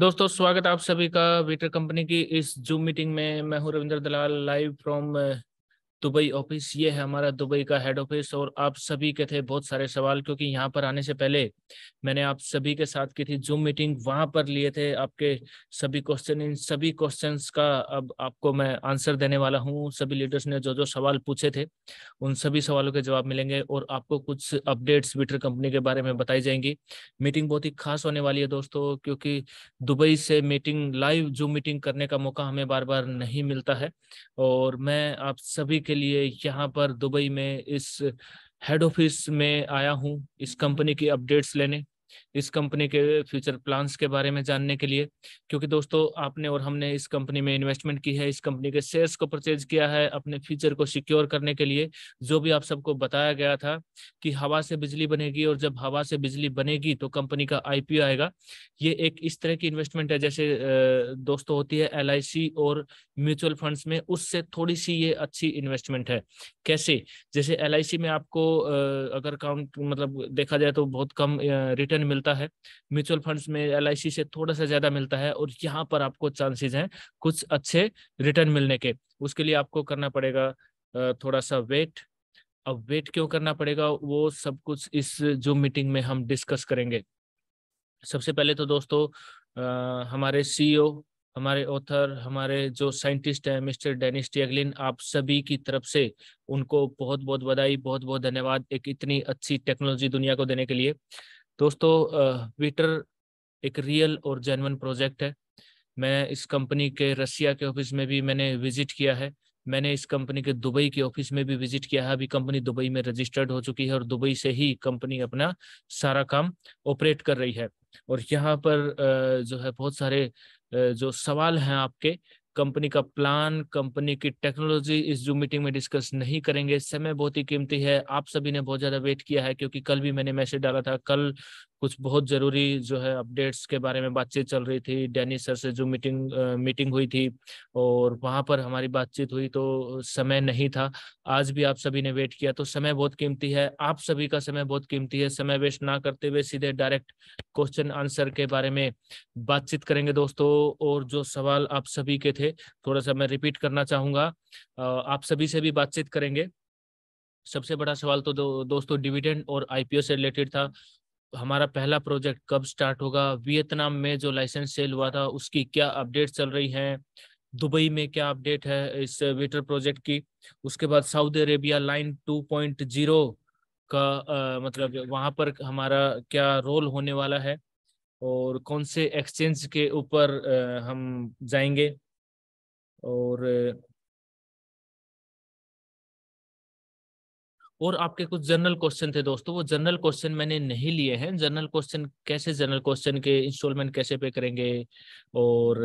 दोस्तों स्वागत आप सभी का वेटर कंपनी की इस जूम मीटिंग में मैं हूं Ravindra Dalal live from Dubai office ये है हमारा दुबई का हेड ऑफिस और आप सभी के थे बहुत सारे सवाल क्योंकि यहाँ पर आने से पहले मैंने आप सभी के साथ की थी जूम मीटिंग वहां पर लिए थे आपके सभी क्वेश्चन इन सभी क्वेश्चन का अब आपको मैं आंसर देने वाला हूँ सभी लीडर्स ने जो जो सवाल पूछे थे उन सभी सवालों के जवाब मिलेंगे और आपको कुछ अपडेट्स ट्विटर कंपनी के बारे में बताई जाएंगी मीटिंग बहुत ही खास होने वाली है दोस्तों क्योंकि दुबई से मीटिंग लाइव जूम मीटिंग करने का मौका हमें बार बार नहीं मिलता है और मैं आप सभी के लिए यहाँ पर दुबई में इस हेड ऑफिस में आया हूँ इस कंपनी की अपडेट्स लेने इस कंपनी के फ्यूचर प्लान्स के बारे में जानने के लिए क्योंकि दोस्तों आपने और हमने इस कंपनी में इन्वेस्टमेंट की है इस कंपनी के शेयर्स को परचेज किया है अपने फ्यूचर को सिक्योर करने के लिए जो भी आप सबको बताया गया था कि हवा से बिजली बनेगी और जब हवा से बिजली बनेगी तो कंपनी का आई आएगा ये एक इस तरह की इन्वेस्टमेंट है जैसे दोस्तों होती है एल और म्यूचुअल फंड्स में उससे थोड़ी सी ये अच्छी इन्वेस्टमेंट है कैसे जैसे एल में आपको अगर काउंट मतलब देखा जाए तो बहुत कम रिटर्न मिल मिलता है म्यूचुअल फंड्स में एल से थोड़ा सा ज़्यादा मिलता है और यहाँ पर आपको चांसेस हैं कुछ अच्छे रिटर्न मिलने के उसके लिए आपको करना पड़ेगा थोड़ा सा वेट अब वेट क्यों करना पड़ेगा वो सब कुछ इस जूम मीटिंग में हम डिस्कस करेंगे सबसे पहले तो दोस्तों आ, हमारे सीईओ e हमारे ऑथर हमारे जो साइंटिस्ट हैं मिस्टर डेनिस टेगलिन आप सभी की तरफ से उनको बहुत बहुत बधाई बहुत बहुत धन्यवाद एक इतनी अच्छी टेक्नोलॉजी दुनिया को देने के लिए दोस्तों ट्विटर एक रियल और जेनवन प्रोजेक्ट है मैं इस कंपनी के रसिया के ऑफिस में भी मैंने विजिट किया है मैंने इस कंपनी के दुबई के ऑफिस में भी विजिट किया है अभी कंपनी दुबई में रजिस्टर्ड हो चुकी है और दुबई से ही कंपनी अपना सारा काम ऑपरेट कर रही है और यहाँ पर जो है बहुत सारे जो सवाल हैं आपके कंपनी का प्लान कंपनी की टेक्नोलॉजी इस जूम मीटिंग में डिस्कस नहीं करेंगे समय बहुत ही कीमती है आप सभी ने बहुत ज़्यादा वेट किया है क्योंकि कल भी मैंने मैसेज डाला था कल कुछ बहुत जरूरी जो है अपडेट्स के बारे में बातचीत चल रही थी डेनिस सर से जो मीटिंग मीटिंग हुई थी और वहां पर हमारी बातचीत हुई तो समय नहीं था आज भी आप सभी ने वेट किया तो समय बहुत कीमती है आप सभी का समय बहुत कीमती है समय वेस्ट ना करते हुए सीधे डायरेक्ट क्वेश्चन आंसर के बारे में बातचीत करेंगे दोस्तों और जो सवाल आप सभी के थे थोड़ा सा मैं रिपीट करना चाहूँगा आप सभी से भी बातचीत करेंगे सबसे बड़ा सवाल तो दो, दोस्तों डिविडेंड और आईपीओ से रिलेटेड था हमारा पहला प्रोजेक्ट कब स्टार्ट होगा वियतनाम में जो लाइसेंस सेल हुआ था उसकी क्या अपडेट चल रही है दुबई में क्या अपडेट है इस वेटर प्रोजेक्ट की उसके बाद सऊदी अरेबिया लाइन 2.0 का आ, मतलब वहाँ पर हमारा क्या रोल होने वाला है और कौन से एक्सचेंज के ऊपर हम जाएंगे और और आपके कुछ जनरल क्वेश्चन थे दोस्तों वो जनरल क्वेश्चन मैंने नहीं लिए हैं जनरल क्वेश्चन कैसे जनरल क्वेश्चन के इंस्टॉलमेंट कैसे पे करेंगे और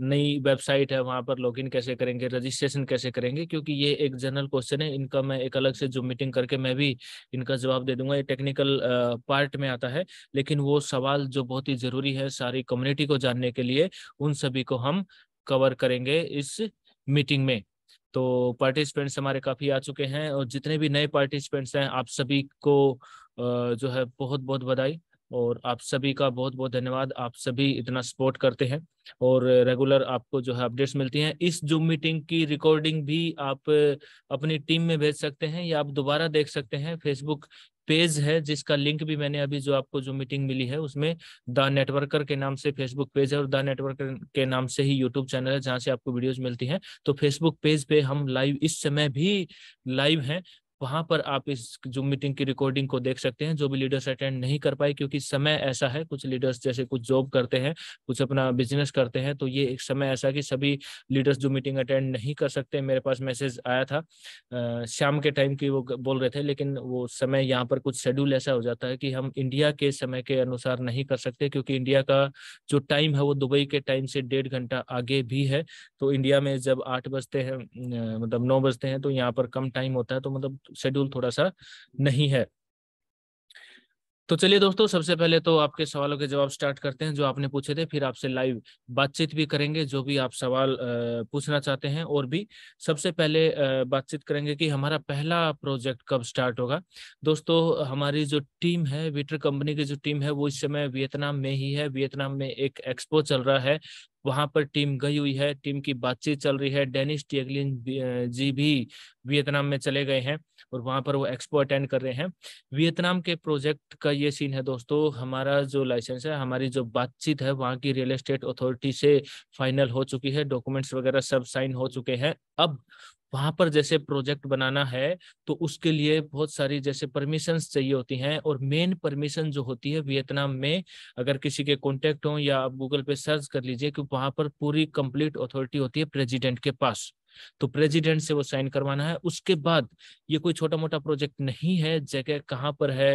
नई वेबसाइट है वहाँ पर लॉगिन कैसे करेंगे रजिस्ट्रेशन कैसे करेंगे क्योंकि ये एक जनरल क्वेश्चन है इनका मैं एक अलग से जो मीटिंग करके मैं भी इनका जवाब दे दूंगा ये टेक्निकल पार्ट में आता है लेकिन वो सवाल जो बहुत ही ज़रूरी है सारी कम्युनिटी को जानने के लिए उन सभी को हम कवर करेंगे इस मीटिंग में तो पार्टिसिपेंट्स हमारे काफ़ी आ चुके हैं और जितने भी नए पार्टिसिपेंट्स हैं आप सभी को जो है बहुत बहुत बधाई और आप सभी का बहुत बहुत धन्यवाद आप सभी इतना सपोर्ट करते हैं और रेगुलर आपको जो है अपडेट्स मिलती हैं इस जूम मीटिंग की रिकॉर्डिंग भी आप अपनी टीम में भेज सकते हैं या आप दोबारा देख सकते हैं फेसबुक पेज है जिसका लिंक भी मैंने अभी जो आपको जो मीटिंग मिली है उसमें द नेटवर्कर के नाम से फेसबुक पेज है और द नेटवर्कर के नाम से ही यूट्यूब चैनल है जहां से आपको वीडियोज मिलती हैं तो फेसबुक पेज पे हम लाइव इस समय भी लाइव हैं वहां पर आप इस जूम मीटिंग की रिकॉर्डिंग को देख सकते हैं जो भी लीडर्स अटेंड नहीं कर पाए क्योंकि समय ऐसा है कुछ लीडर्स जैसे कुछ जॉब करते हैं कुछ अपना बिजनेस करते हैं तो ये एक समय ऐसा कि सभी लीडर्स जो मीटिंग अटेंड नहीं कर सकते मेरे पास मैसेज आया था शाम के टाइम की वो बोल रहे थे लेकिन वो समय यहाँ पर कुछ शेड्यूल ऐसा हो जाता है कि हम इंडिया के समय के अनुसार नहीं कर सकते क्योंकि इंडिया का जो टाइम है वो दुबई के टाइम से डेढ़ घंटा आगे भी है तो इंडिया में जब आठ बजते हैं मतलब नौ बजते हैं तो यहाँ पर कम टाइम होता है तो मतलब शेड्यूल थोड़ा सा नहीं है तो चलिए दोस्तों सबसे पहले तो आपके सवालों के जवाब स्टार्ट करते हैं जो आपने पूछे थे फिर आपसे लाइव बातचीत भी करेंगे जो भी आप सवाल पूछना चाहते हैं और भी सबसे पहले बातचीत करेंगे कि हमारा पहला प्रोजेक्ट कब स्टार्ट होगा दोस्तों हमारी जो टीम है विटर कंपनी की जो टीम है वो इस समय वियतनाम में ही है वियतनाम में एक एक्सपो चल रहा है वहां पर टीम गई हुई है टीम की बातचीत चल रही है डेनिस टेगलिन जी भी वियतनाम में चले गए हैं और वहां पर वो एक्सपो अटेंड कर रहे हैं वियतनाम के प्रोजेक्ट का ये सीन है दोस्तों हमारा जो लाइसेंस है हमारी जो बातचीत है वहां की रियल एस्टेट अथॉरिटी से फाइनल हो चुकी है डॉक्यूमेंट्स वगैरह सब साइन हो चुके हैं अब वहां पर जैसे प्रोजेक्ट बनाना है तो उसके लिए बहुत सारी जैसे परमिशन चाहिए होती हैं और मेन परमिशन जो होती है वियतनाम में अगर किसी के कॉन्टेक्ट हो या आप गूगल पे सर्च कर लीजिए कि वहां पर पूरी कंप्लीट अथॉरिटी होती है प्रेजिडेंट के पास तो प्रेसिडेंट से वो साइन करवाना है उसके बाद ये कोई छोटा मोटा प्रोजेक्ट नहीं है जगह कहाँ पर है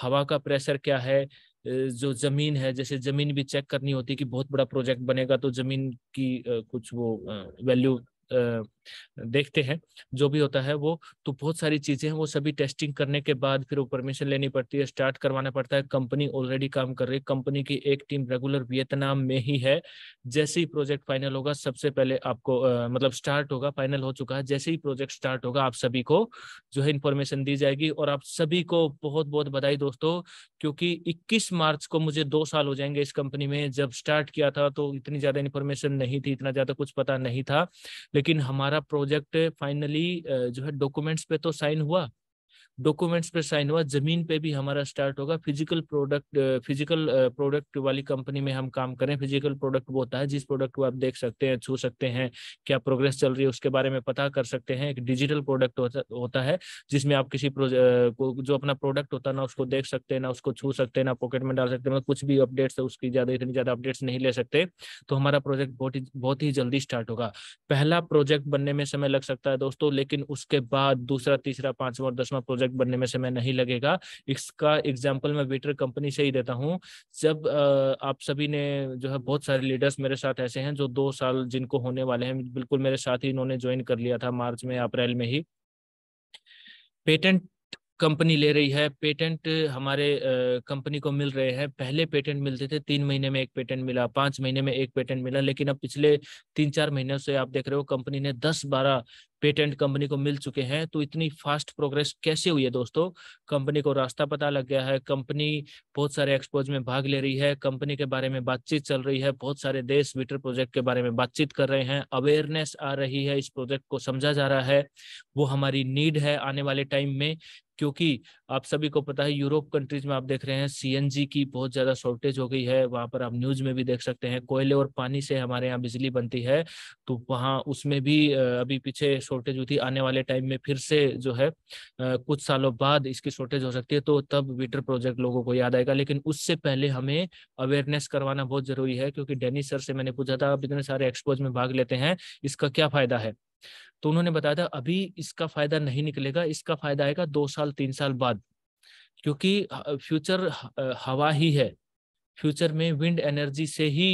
हवा का प्रेशर क्या है जो जमीन है जैसे जमीन भी चेक करनी होती है कि बहुत बड़ा प्रोजेक्ट बनेगा तो जमीन की कुछ वो वैल्यू देखते हैं जो भी होता है वो तो बहुत सारी चीजें हैं वो सभी टेस्टिंग करने के बाद फिर वो परमिशन लेनी पड़ती है स्टार्ट करवाना पड़ता है कंपनी ऑलरेडी काम कर रही है कंपनी की एक टीम रेगुलर वियतनाम में ही है जैसे ही प्रोजेक्ट फाइनल होगा सबसे पहले आपको आ, मतलब स्टार्ट होगा फाइनल हो चुका है जैसे ही प्रोजेक्ट स्टार्ट होगा आप सभी को जो है इन्फॉर्मेशन दी जाएगी और आप सभी को बहुत बहुत बधाई दोस्तों क्योंकि इक्कीस मार्च को मुझे दो साल हो जाएंगे इस कंपनी में जब स्टार्ट किया था तो इतनी ज्यादा इन्फॉर्मेशन नहीं थी इतना ज्यादा कुछ पता नहीं था लेकिन हमारा प्रोजेक्ट फाइनली जो है डॉक्यूमेंट्स पे तो साइन हुआ डॉक्यूमेंट्स पे साइन हुआ जमीन पे भी हमारा स्टार्ट होगा फिजिकल प्रोडक्ट फिजिकल प्रोडक्ट वाली कंपनी में हम काम करें फिजिकल प्रोडक्ट वो होता है जिस प्रोडक्ट को आप देख सकते हैं छू सकते हैं क्या प्रोग्रेस चल रही है उसके बारे में पता कर सकते हैं एक डिजिटल प्रोडक्ट होता है जिसमें आप किसी जो अपना प्रोडक्ट होता है ना उसको देख सकते हैं ना उसको छू सकते हैं ना पॉकेट में डाल सकते हैं मतलब कुछ भी अपडेट्स है उसकी ज्यादा इतनी ज्यादा अपडेट्स नहीं ले सकते तो हमारा प्रोजेक्ट बहुत ही बहुत ही जल्दी स्टार्ट होगा पहला प्रोजेक्ट बनने में समय लग सकता है दोस्तों लेकिन उसके बाद दूसरा तीसरा पांचवा और दसवां प्रोजेक्ट प्रोजेक्ट बनने में समय नहीं लगेगा इसका एग्जाम्पल मैं वेटर कंपनी से ही देता हूँ जब आप सभी ने जो है बहुत सारे लीडर्स मेरे साथ ऐसे हैं जो दो साल जिनको होने वाले हैं बिल्कुल मेरे साथ ही इन्होंने ज्वाइन कर लिया था मार्च में अप्रैल में ही पेटेंट कंपनी ले रही है पेटेंट हमारे कंपनी को मिल रहे हैं पहले पेटेंट मिलते थे तीन महीने में एक पेटेंट मिला पांच महीने में एक पेटेंट मिला लेकिन अब पिछले तीन चार महीने से आप देख रहे हो कंपनी ने दस बारह पेटेंट कंपनी को मिल चुके हैं तो इतनी फास्ट प्रोग्रेस कैसे हुई है दोस्तों कंपनी को रास्ता पता लग गया है कंपनी बहुत सारे एक्सपोज में भाग ले रही है कंपनी के बारे में बातचीत चल रही है बहुत सारे देश विटर प्रोजेक्ट के बारे में बातचीत कर रहे हैं अवेयरनेस आ रही है इस प्रोजेक्ट को समझा जा रहा है वो हमारी नीड है आने वाले टाइम में क्योंकि आप सभी को पता है यूरोप कंट्रीज में आप देख रहे हैं सीएनजी की बहुत ज़्यादा शॉर्टेज हो गई है वहां पर आप न्यूज में भी देख सकते हैं कोयले और पानी से हमारे यहाँ बिजली बनती है तो वहां उसमें भी अभी पीछे शॉर्टेज हुई थी आने वाले टाइम में फिर से जो है कुछ सालों बाद इसकी शॉर्टेज हो सकती है तो तब विटर प्रोजेक्ट लोगों को याद आएगा लेकिन उससे पहले हमें अवेयरनेस करवाना बहुत जरूरी है क्योंकि डेनिस सर से मैंने पूछा था आप इतने सारे एक्सपोज में भाग लेते हैं इसका क्या फायदा है तो उन्होंने बताया था अभी इसका फायदा नहीं निकलेगा इसका फायदा आएगा दो साल तीन साल बाद क्योंकि फ्यूचर हवा ही है फ्यूचर में विंड एनर्जी से ही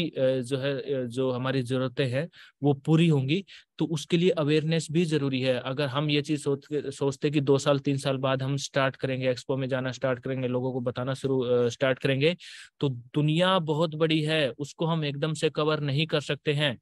जो है जो हमारी ज़रूरतें हैं वो पूरी होंगी तो उसके लिए अवेयरनेस भी जरूरी है अगर हम ये चीज सोच सोचते कि दो साल तीन साल बाद हम स्टार्ट करेंगे एक्सपो में जाना स्टार्ट करेंगे लोगों को बताना शुरू स्टार्ट करेंगे तो दुनिया बहुत बड़ी है उसको हम एकदम से कवर नहीं कर सकते हैं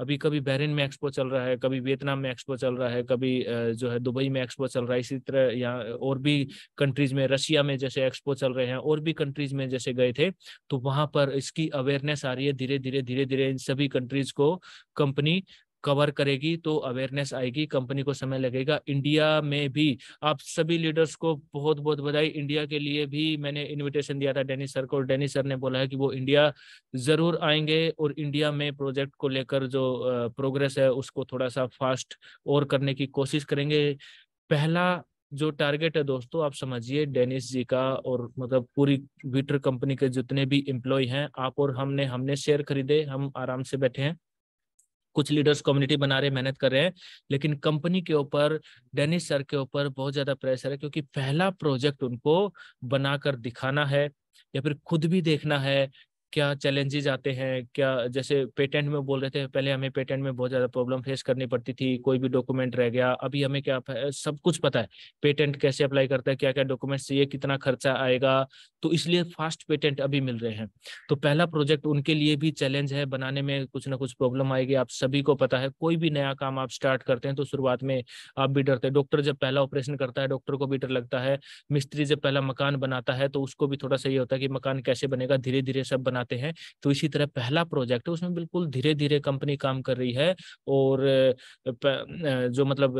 अभी कभी बहरीन में एक्सपो चल रहा है कभी वियतनाम में एक्सपो चल रहा है कभी जो है दुबई में एक्सपो चल रहा है इसी तरह यहाँ और भी कंट्रीज में रशिया में जैसे एक्सपो चल रहे हैं और भी कंट्रीज में जैसे गए थे तो वहां पर इसकी अवेयरनेस आ रही है धीरे धीरे धीरे धीरे इन सभी कंट्रीज को कंपनी कवर करेगी तो अवेयरनेस आएगी कंपनी को समय लगेगा इंडिया में भी आप सभी लीडर्स को बहुत बहुत बधाई इंडिया के लिए भी मैंने इनविटेशन दिया था डेनिस सर को डेनिस सर ने बोला है कि वो इंडिया जरूर आएंगे और इंडिया में प्रोजेक्ट को लेकर जो प्रोग्रेस है उसको थोड़ा सा फास्ट और करने की कोशिश करेंगे पहला जो टारगेट है दोस्तों आप समझिए डेनिस जी का और मतलब पूरी विटर कंपनी के जितने भी एम्प्लॉय हैं आप और हमने हमने शेयर खरीदे हम आराम से बैठे हैं कुछ लीडर्स कम्युनिटी बना रहे मेहनत कर रहे हैं लेकिन कंपनी के ऊपर डेनिस सर के ऊपर बहुत ज्यादा प्रेशर है क्योंकि पहला प्रोजेक्ट उनको बनाकर दिखाना है या फिर खुद भी देखना है क्या चैलेंजेस आते हैं क्या जैसे पेटेंट में बोल रहे थे पहले हमें पेटेंट में बहुत ज़्यादा प्रॉब्लम फेस करनी पड़ती थी कोई भी डॉक्यूमेंट रह गया अभी हमें क्या सब कुछ पता है पेटेंट कैसे अप्लाई करता है क्या क्या डॉक्यूमेंट चाहिए कितना खर्चा आएगा तो इसलिए फास्ट पेटेंट अभी मिल रहे हैं तो पहला प्रोजेक्ट उनके लिए भी चैलेंज है बनाने में कुछ ना कुछ प्रॉब्लम आएगी आप सभी को पता है कोई भी नया काम आप स्टार्ट करते हैं तो शुरुआत में आप भी डरते हैं डॉक्टर जब पहला ऑपरेशन करता है डॉक्टर को भी डर लगता है मिस्त्री जब पहला मकान बनाता है तो उसको भी थोड़ा सा ये होता है कि मकान कैसे बनेगा धीरे धीरे सब बना चाहते हैं तो इसी तरह पहला प्रोजेक्ट है उसमें बिल्कुल धीरे धीरे कंपनी काम कर रही है और जो मतलब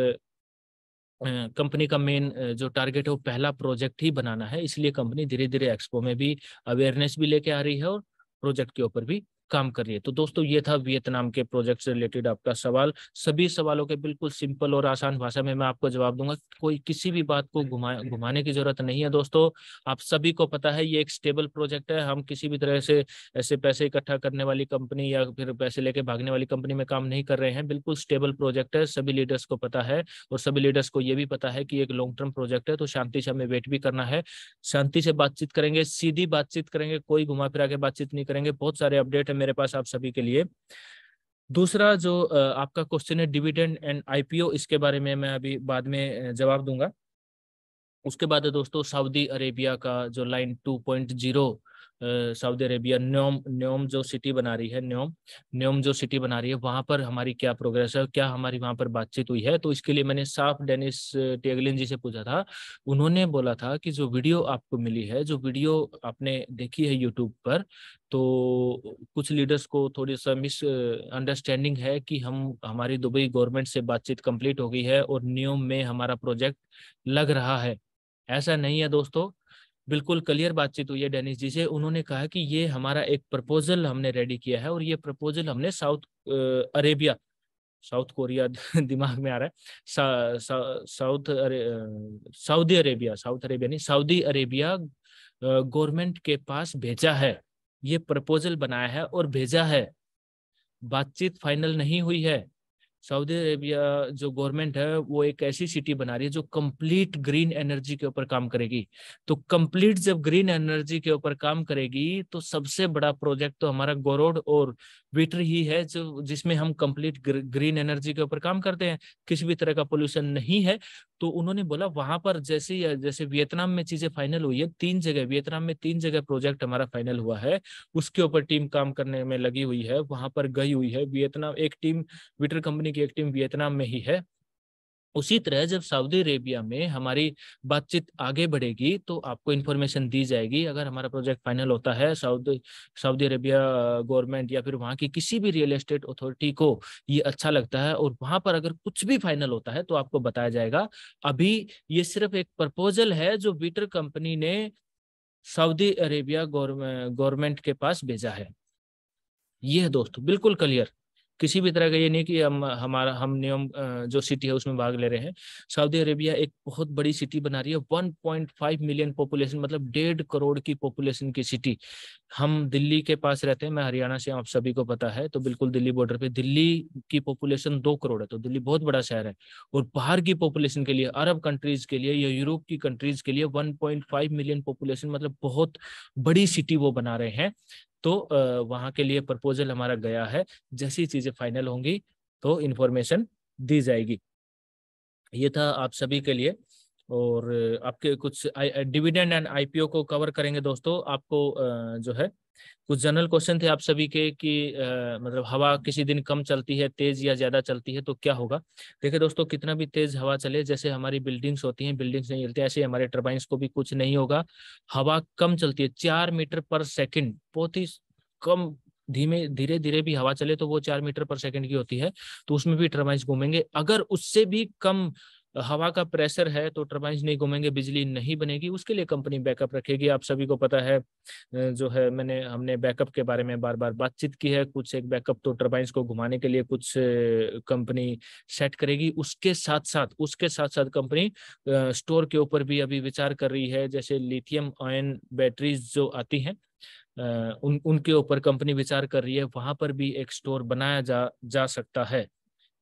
कंपनी का मेन जो टारगेट है वो पहला प्रोजेक्ट ही बनाना है इसलिए कंपनी धीरे धीरे एक्सपो में भी अवेयरनेस भी लेके आ रही है और प्रोजेक्ट के ऊपर भी काम कर रही है तो दोस्तों ये था वियतनाम के प्रोजेक्ट से रिलेटेड आपका सवाल सभी सवालों के बिल्कुल सिंपल और आसान भाषा में मैं आपको जवाब दूंगा कोई किसी भी बात को घुमा घुमाने की जरूरत नहीं है दोस्तों आप सभी को पता है ये एक स्टेबल प्रोजेक्ट है हम किसी भी तरह से ऐसे पैसे इकट्ठा करने वाली कंपनी या फिर पैसे लेके भागने वाली कंपनी में काम नहीं कर रहे हैं बिल्कुल स्टेबल प्रोजेक्ट है सभी लीडर्स को पता है और सभी लीडर्स को ये भी पता है कि एक लॉन्ग टर्म प्रोजेक्ट है तो शांति से हमें वेट भी करना है शांति से बातचीत करेंगे सीधी बातचीत करेंगे कोई घुमा फिरा के बातचीत नहीं करेंगे बहुत सारे अपडेट है मेरे पास आप सभी के लिए दूसरा जो आपका क्वेश्चन है डिविडेंड एंड आईपीओ इसके बारे में मैं अभी बाद में जवाब दूंगा उसके बाद है दोस्तों सऊदी अरेबिया का जो line two point zero Saudi Arabia Neom Neom जो सिटी बना रही है न्योम न्योम जो सिटी बना रही है वहां पर हमारी क्या प्रोग्रेस है क्या हमारी वहां पर बातचीत हुई है तो इसके लिए मैंने साफ डेनिस टेगलिन जी से पूछा था उन्होंने बोला था कि जो वीडियो आपको मिली है जो वीडियो आपने देखी है यूट्यूब पर तो कुछ लीडर्स को थोड़ी सा मिस अंडरस्टैंडिंग है कि हम हमारी दुबई गवर्नमेंट से बातचीत कंप्लीट हो गई है और न्योम में हमारा प्रोजेक्ट लग रहा है ऐसा नहीं है दोस्तों बिल्कुल क्लियर बातचीत हुई है डेनिस जी से उन्होंने कहा कि ये हमारा एक प्रपोजल हमने रेडी किया है और ये प्रपोजल हमने साउथ अरेबिया साउथ कोरिया दिमाग में आ रहा है साउथ अरे सऊदी अरेबिया साउथ अरेबिया नहीं सऊदी अरेबिया गवर्नमेंट के पास भेजा है ये प्रपोजल बनाया है और भेजा है बातचीत फाइनल नहीं हुई है सऊदी अरेबिया जो गवर्नमेंट है वो एक ऐसी सिटी बना रही है जो कंप्लीट ग्रीन एनर्जी के ऊपर काम करेगी तो कंप्लीट जब ग्रीन एनर्जी के ऊपर काम करेगी तो सबसे बड़ा प्रोजेक्ट तो हमारा गोरोड और बैटरी ही है जो जिसमें हम कंप्लीट ग्रीन एनर्जी के ऊपर काम करते हैं किसी भी तरह का पोल्यूशन नहीं है तो उन्होंने बोला वहां पर जैसे जैसे वियतनाम में चीजें फाइनल हुई है तीन जगह वियतनाम में तीन जगह प्रोजेक्ट हमारा फाइनल हुआ है उसके ऊपर टीम काम करने में लगी हुई है वहां पर गई हुई है वियतनाम एक टीम विटर कंपनी की एक टीम वियतनाम में ही है उसी तरह जब सऊदी अरेबिया में हमारी बातचीत आगे बढ़ेगी तो आपको इन्फॉर्मेशन दी जाएगी अगर हमारा प्रोजेक्ट फाइनल होता है सऊदी सऊदी अरेबिया गवर्नमेंट या फिर वहाँ की किसी भी रियल एस्टेट अथॉरिटी को ये अच्छा लगता है और वहाँ पर अगर कुछ भी फाइनल होता है तो आपको बताया जाएगा अभी ये सिर्फ एक प्रपोजल है जो बीटर कंपनी ने सऊदी अरेबिया गवर्नमेंट के पास भेजा है ये है दोस्तों बिल्कुल क्लियर किसी भी तरह का ये नहीं कि हम हमारा हम नियम जो सिटी है उसमें भाग ले रहे हैं सऊदी अरेबिया एक बहुत बड़ी सिटी बना रही है 1.5 मिलियन पॉपुलेशन मतलब डेढ़ करोड़ की पॉपुलेशन की सिटी हम दिल्ली के पास रहते हैं मैं हरियाणा से आप सभी को पता है तो बिल्कुल दिल्ली बॉर्डर पे दिल्ली की पॉपुलेशन दो करोड़ है तो दिल्ली बहुत बड़ा शहर है और बाहर की पॉपुलेशन के लिए अरब कंट्रीज के लिए या यूरोप की कंट्रीज के लिए वन मिलियन पॉपुलेशन मतलब बहुत बड़ी सिटी वो बना रहे हैं तो वहां के लिए प्रपोजल हमारा गया है जैसी चीज़ें फाइनल होंगी तो इन्फॉर्मेशन दी जाएगी ये था आप सभी के लिए और आपके कुछ डिविडेंड एंड आईपीओ को कवर करेंगे दोस्तों आपको जो है कुछ जनरल क्वेश्चन थे आप सभी के कि मतलब हवा किसी दिन कम चलती है तेज या ज्यादा चलती है तो क्या होगा देखिए दोस्तों कितना भी तेज हवा चले जैसे हमारी बिल्डिंग्स होती हैं बिल्डिंग्स नहीं हिलती ऐसे हमारे टर्बाइंस को भी कुछ नहीं होगा हवा कम चलती है चार मीटर पर सेकेंड बहुत ही कम धीमे धीरे धीरे भी हवा चले तो वो चार मीटर पर सेकंड की होती है तो उसमें भी टर्बाइंस घूमेंगे अगर उससे भी कम हवा का प्रेशर है तो टर्बाइंस नहीं घूमेंगे बिजली नहीं बनेगी उसके लिए कंपनी बैकअप रखेगी आप सभी को पता है जो है मैंने हमने बैकअप के बारे में बार बार बातचीत की है कुछ एक बैकअप तो टर्बाइंस को घुमाने के लिए कुछ कंपनी सेट करेगी उसके साथ साथ उसके साथ साथ कंपनी स्टोर के ऊपर भी अभी विचार कर रही है जैसे लिथियम आयन बैटरीज जो आती हैं उन उनके ऊपर कंपनी विचार कर रही है वहां पर भी एक स्टोर बनाया जा जा सकता है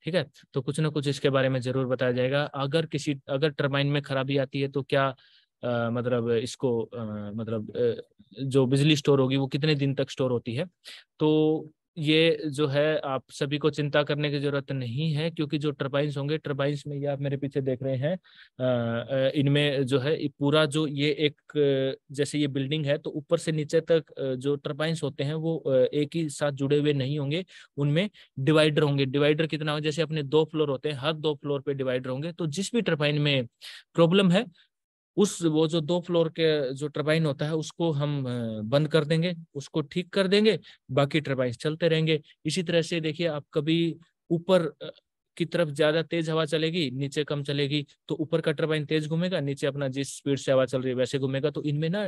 ठीक है तो कुछ ना कुछ इसके बारे में जरूर बताया जाएगा अगर किसी अगर टर्बाइन में खराबी आती है तो क्या आ, मतलब इसको आ, मतलब जो बिजली स्टोर होगी वो कितने दिन तक स्टोर होती है तो ये जो है आप सभी को चिंता करने की जरूरत नहीं है क्योंकि जो टर्बाइंस होंगे टर्बाइंस में ये आप मेरे पीछे देख रहे हैं इनमें जो है पूरा जो ये एक जैसे ये बिल्डिंग है तो ऊपर से नीचे तक जो टर्बाइंस होते हैं वो एक ही साथ जुड़े हुए नहीं होंगे उनमें डिवाइडर होंगे डिवाइडर कितना होगा जैसे अपने दो फ्लोर होते हैं हर दो फ्लोर पे डिवाइडर होंगे तो जिस भी टर्बाइन में प्रॉब्लम है उस वो जो दो फ्लोर के जो टर्बाइन होता है उसको हम बंद कर देंगे उसको ठीक कर देंगे बाकी टर्बाइन चलते रहेंगे इसी तरह से देखिए आप कभी ऊपर की तरफ ज्यादा तेज हवा चलेगी नीचे कम चलेगी तो ऊपर का टर्बाइन तेज घूमेगा नीचे अपना जिस स्पीड से हवा चल रही है वैसे घूमेगा तो इनमें ना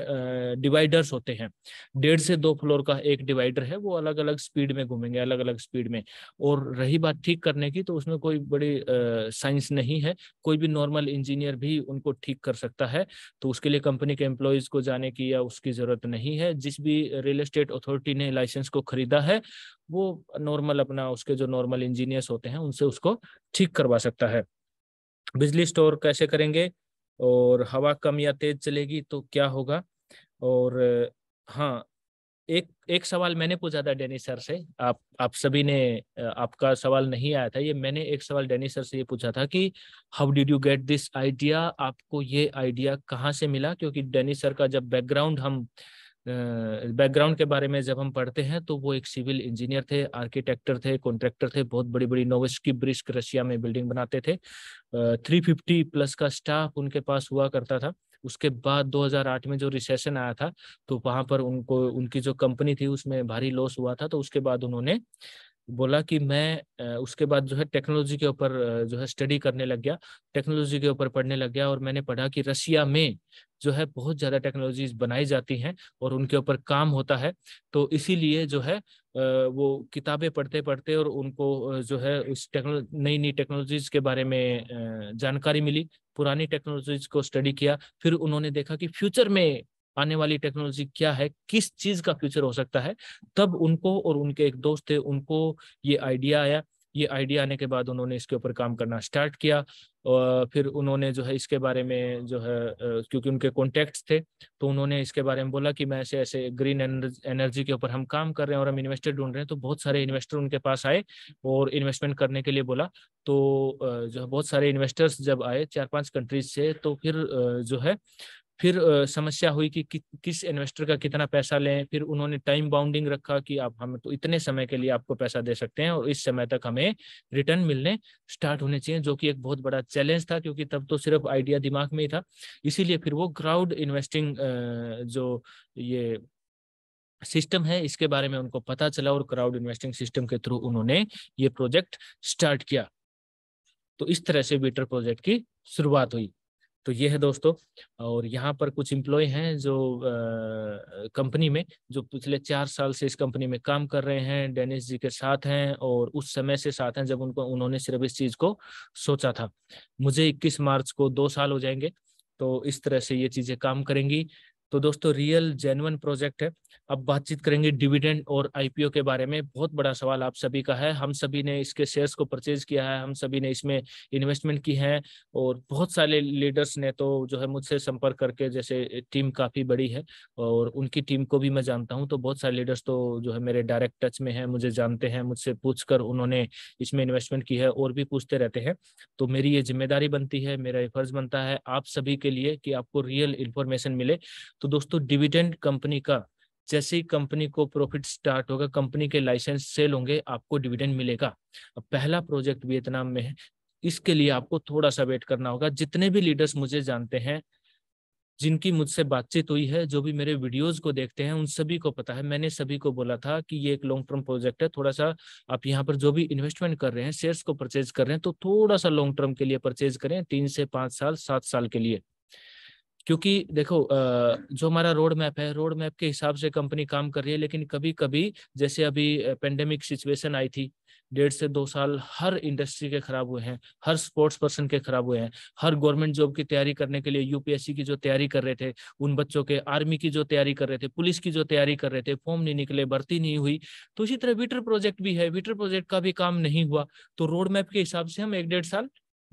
डिवाइडर्स होते हैं डेढ़ से दो फ्लोर का एक डिवाइडर है वो अलग अलग स्पीड में घूमेंगे अलग अलग स्पीड में और रही बात ठीक करने की तो उसमें कोई बड़ी साइंस नहीं है कोई भी नॉर्मल इंजीनियर भी उनको ठीक कर सकता है तो उसके लिए कंपनी के एम्प्लॉयज को जाने की या उसकी जरूरत नहीं है जिस भी रियल एस्टेट अथॉरिटी ने लाइसेंस को खरीदा है वो नॉर्मल अपना उसके जो नॉर्मल इंजीनियर्स होते हैं उनसे उसको ठीक करवा सकता है बिजली स्टोर कैसे करेंगे और हवा कम या तेज चलेगी तो क्या होगा और हाँ एक एक सवाल मैंने पूछा था डेनिस सर से आप आप सभी ने आपका सवाल नहीं आया था ये मैंने एक सवाल डेनिस सर से ये पूछा था कि how did you get this idea आपको ये आइडिया कहाँ से मिला क्योंकि डेनिस सर का जब बैकग्राउंड हम बैकग्राउंड के बारे में जब हम पढ़ते हैं तो वो एक सिविल इंजीनियर थे आर्किटेक्टर थे कॉन्ट्रैक्टर थे बहुत बड़ी बड़ी की ब्रिस्क रशिया में बिल्डिंग बनाते थे थ्री फिफ्टी प्लस का स्टाफ उनके पास हुआ करता था उसके बाद 2008 में जो रिसेशन आया था तो वहां पर उनको उनकी जो कंपनी थी उसमें भारी लॉस हुआ था तो उसके बाद उन्होंने बोला कि मैं उसके बाद जो है टेक्नोलॉजी के ऊपर जो है स्टडी करने लग गया टेक्नोलॉजी के ऊपर पढ़ने लग गया और मैंने पढ़ा कि रशिया में जो है बहुत ज़्यादा टेक्नोलॉजीज बनाई जाती हैं और उनके ऊपर काम होता है तो इसीलिए जो है वो किताबें पढ़ते पढ़ते और उनको जो है उस टेक्नो नई नई टेक्नोलॉजीज के बारे में जानकारी मिली पुरानी टेक्नोलॉजीज को स्टडी किया फिर उन्होंने देखा कि फ्यूचर में आने वाली टेक्नोलॉजी क्या है किस चीज का फ्यूचर हो सकता है तब उनको और उनके एक दोस्त थे उनको ये आइडिया आया ये आइडिया आने के बाद उन्होंने इसके ऊपर काम करना स्टार्ट किया और फिर उन्होंने जो है इसके बारे में जो है क्योंकि उनके कॉन्टेक्ट थे तो उन्होंने इसके बारे में बोला कि मैं ऐसे ऐसे ग्रीन एनर्जी के ऊपर हम काम कर रहे हैं और हम इन्वेस्टर ढूंढ रहे हैं तो बहुत सारे इन्वेस्टर उनके पास आए और इन्वेस्टमेंट करने के लिए बोला तो जो है बहुत सारे इन्वेस्टर्स जब आए चार पांच कंट्रीज से तो फिर जो है फिर समस्या हुई कि, कि किस इन्वेस्टर का कितना पैसा लें फिर उन्होंने टाइम बाउंडिंग रखा कि आप हम तो इतने समय के लिए आपको पैसा दे सकते हैं और इस समय तक हमें रिटर्न मिलने स्टार्ट होने चाहिए जो कि एक बहुत बड़ा चैलेंज था क्योंकि तब तो सिर्फ आइडिया दिमाग में ही था इसीलिए फिर वो क्राउड इन्वेस्टिंग जो ये सिस्टम है इसके बारे में उनको पता चला और क्राउड इन्वेस्टिंग सिस्टम के थ्रू उन्होंने ये प्रोजेक्ट स्टार्ट किया तो इस तरह से बीटर प्रोजेक्ट की शुरुआत हुई तो ये है दोस्तों और यहाँ पर कुछ इम्प्लॉय हैं जो कंपनी में जो पिछले चार साल से इस कंपनी में काम कर रहे हैं डेनिस जी के साथ हैं और उस समय से साथ हैं जब उनको उन्होंने सिर्फ इस चीज़ को सोचा था मुझे इक्कीस मार्च को दो साल हो जाएंगे तो इस तरह से ये चीज़ें काम करेंगी तो दोस्तों रियल जेनवन प्रोजेक्ट है अब बातचीत करेंगे डिविडेंड और आईपीओ के बारे में बहुत बड़ा सवाल आप सभी का है हम सभी ने इसके शेयर्स को परचेज किया है हम सभी ने इसमें इन्वेस्टमेंट की है और बहुत सारे लीडर्स ने तो जो है मुझसे संपर्क करके जैसे टीम काफ़ी बड़ी है और उनकी टीम को भी मैं जानता हूँ तो बहुत सारे लीडर्स तो जो है मेरे डायरेक्ट टच में है मुझे जानते हैं मुझसे पूछ उन्होंने इसमें इन्वेस्टमेंट की है और भी पूछते रहते हैं तो मेरी ये जिम्मेदारी बनती है मेरा ये फर्ज बनता है आप सभी के लिए कि आपको रियल इन्फॉर्मेशन मिले तो दोस्तों डिविडेंड कंपनी का जैसे ही कंपनी को प्रॉफिट स्टार्ट होगा कंपनी के लाइसेंस सेल होंगे आपको डिविडेंड मिलेगा अब पहला प्रोजेक्ट वियतनाम में है इसके लिए आपको थोड़ा सा वेट करना होगा जितने भी लीडर्स मुझे जानते हैं जिनकी मुझसे बातचीत हुई है जो भी मेरे वीडियोस को देखते हैं उन सभी को पता है मैंने सभी को बोला था कि ये एक लॉन्ग टर्म प्रोजेक्ट है थोड़ा सा आप यहाँ पर जो भी इन्वेस्टमेंट कर रहे हैं शेयर्स को परचेज कर रहे हैं तो थोड़ा सा लॉन्ग टर्म के लिए परचेज करें तीन से पांच साल सात साल के लिए क्योंकि देखो जो हमारा रोड मैप है रोड मैप के हिसाब से कंपनी काम कर रही है लेकिन कभी कभी जैसे अभी पेंडेमिक सिचुएशन आई थी डेढ़ से दो साल हर इंडस्ट्री के खराब हुए हैं हर स्पोर्ट्स पर्सन के खराब हुए हैं हर गवर्नमेंट जॉब की तैयारी करने के लिए यूपीएससी की जो तैयारी कर रहे थे उन बच्चों के आर्मी की जो तैयारी कर रहे थे पुलिस की जो तैयारी कर रहे थे फॉर्म नहीं निकले भर्ती नहीं हुई तो इसी तरह विटर प्रोजेक्ट भी है विटर प्रोजेक्ट का भी काम नहीं हुआ तो रोड मैप के हिसाब से हम एक डेढ़ साल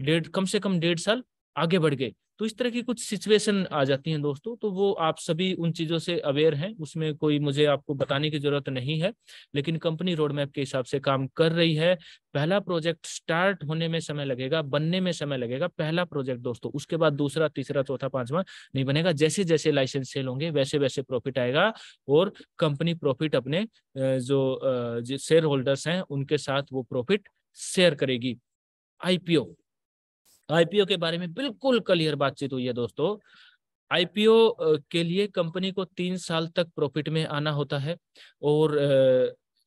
डेढ़ कम से कम डेढ़ साल आगे बढ़ गए तो इस तरह की कुछ सिचुएशन आ जाती हैं दोस्तों तो वो आप सभी उन चीज़ों से अवेयर हैं उसमें कोई मुझे आपको बताने की जरूरत नहीं है लेकिन कंपनी रोड मैप के हिसाब से काम कर रही है पहला प्रोजेक्ट स्टार्ट होने में समय लगेगा बनने में समय लगेगा पहला प्रोजेक्ट दोस्तों उसके बाद दूसरा तीसरा चौथा पांचवा नहीं बनेगा जैसे जैसे लाइसेंस सेल होंगे वैसे वैसे प्रॉफिट आएगा और कंपनी प्रॉफिट अपने जो शेयर होल्डर्स हैं उनके साथ वो प्रॉफिट शेयर करेगी आईपीओ आईपीओ के बारे में बिल्कुल क्लियर बातचीत हुई है दोस्तों आईपीओ के लिए कंपनी को तीन साल तक प्रॉफिट में आना होता है और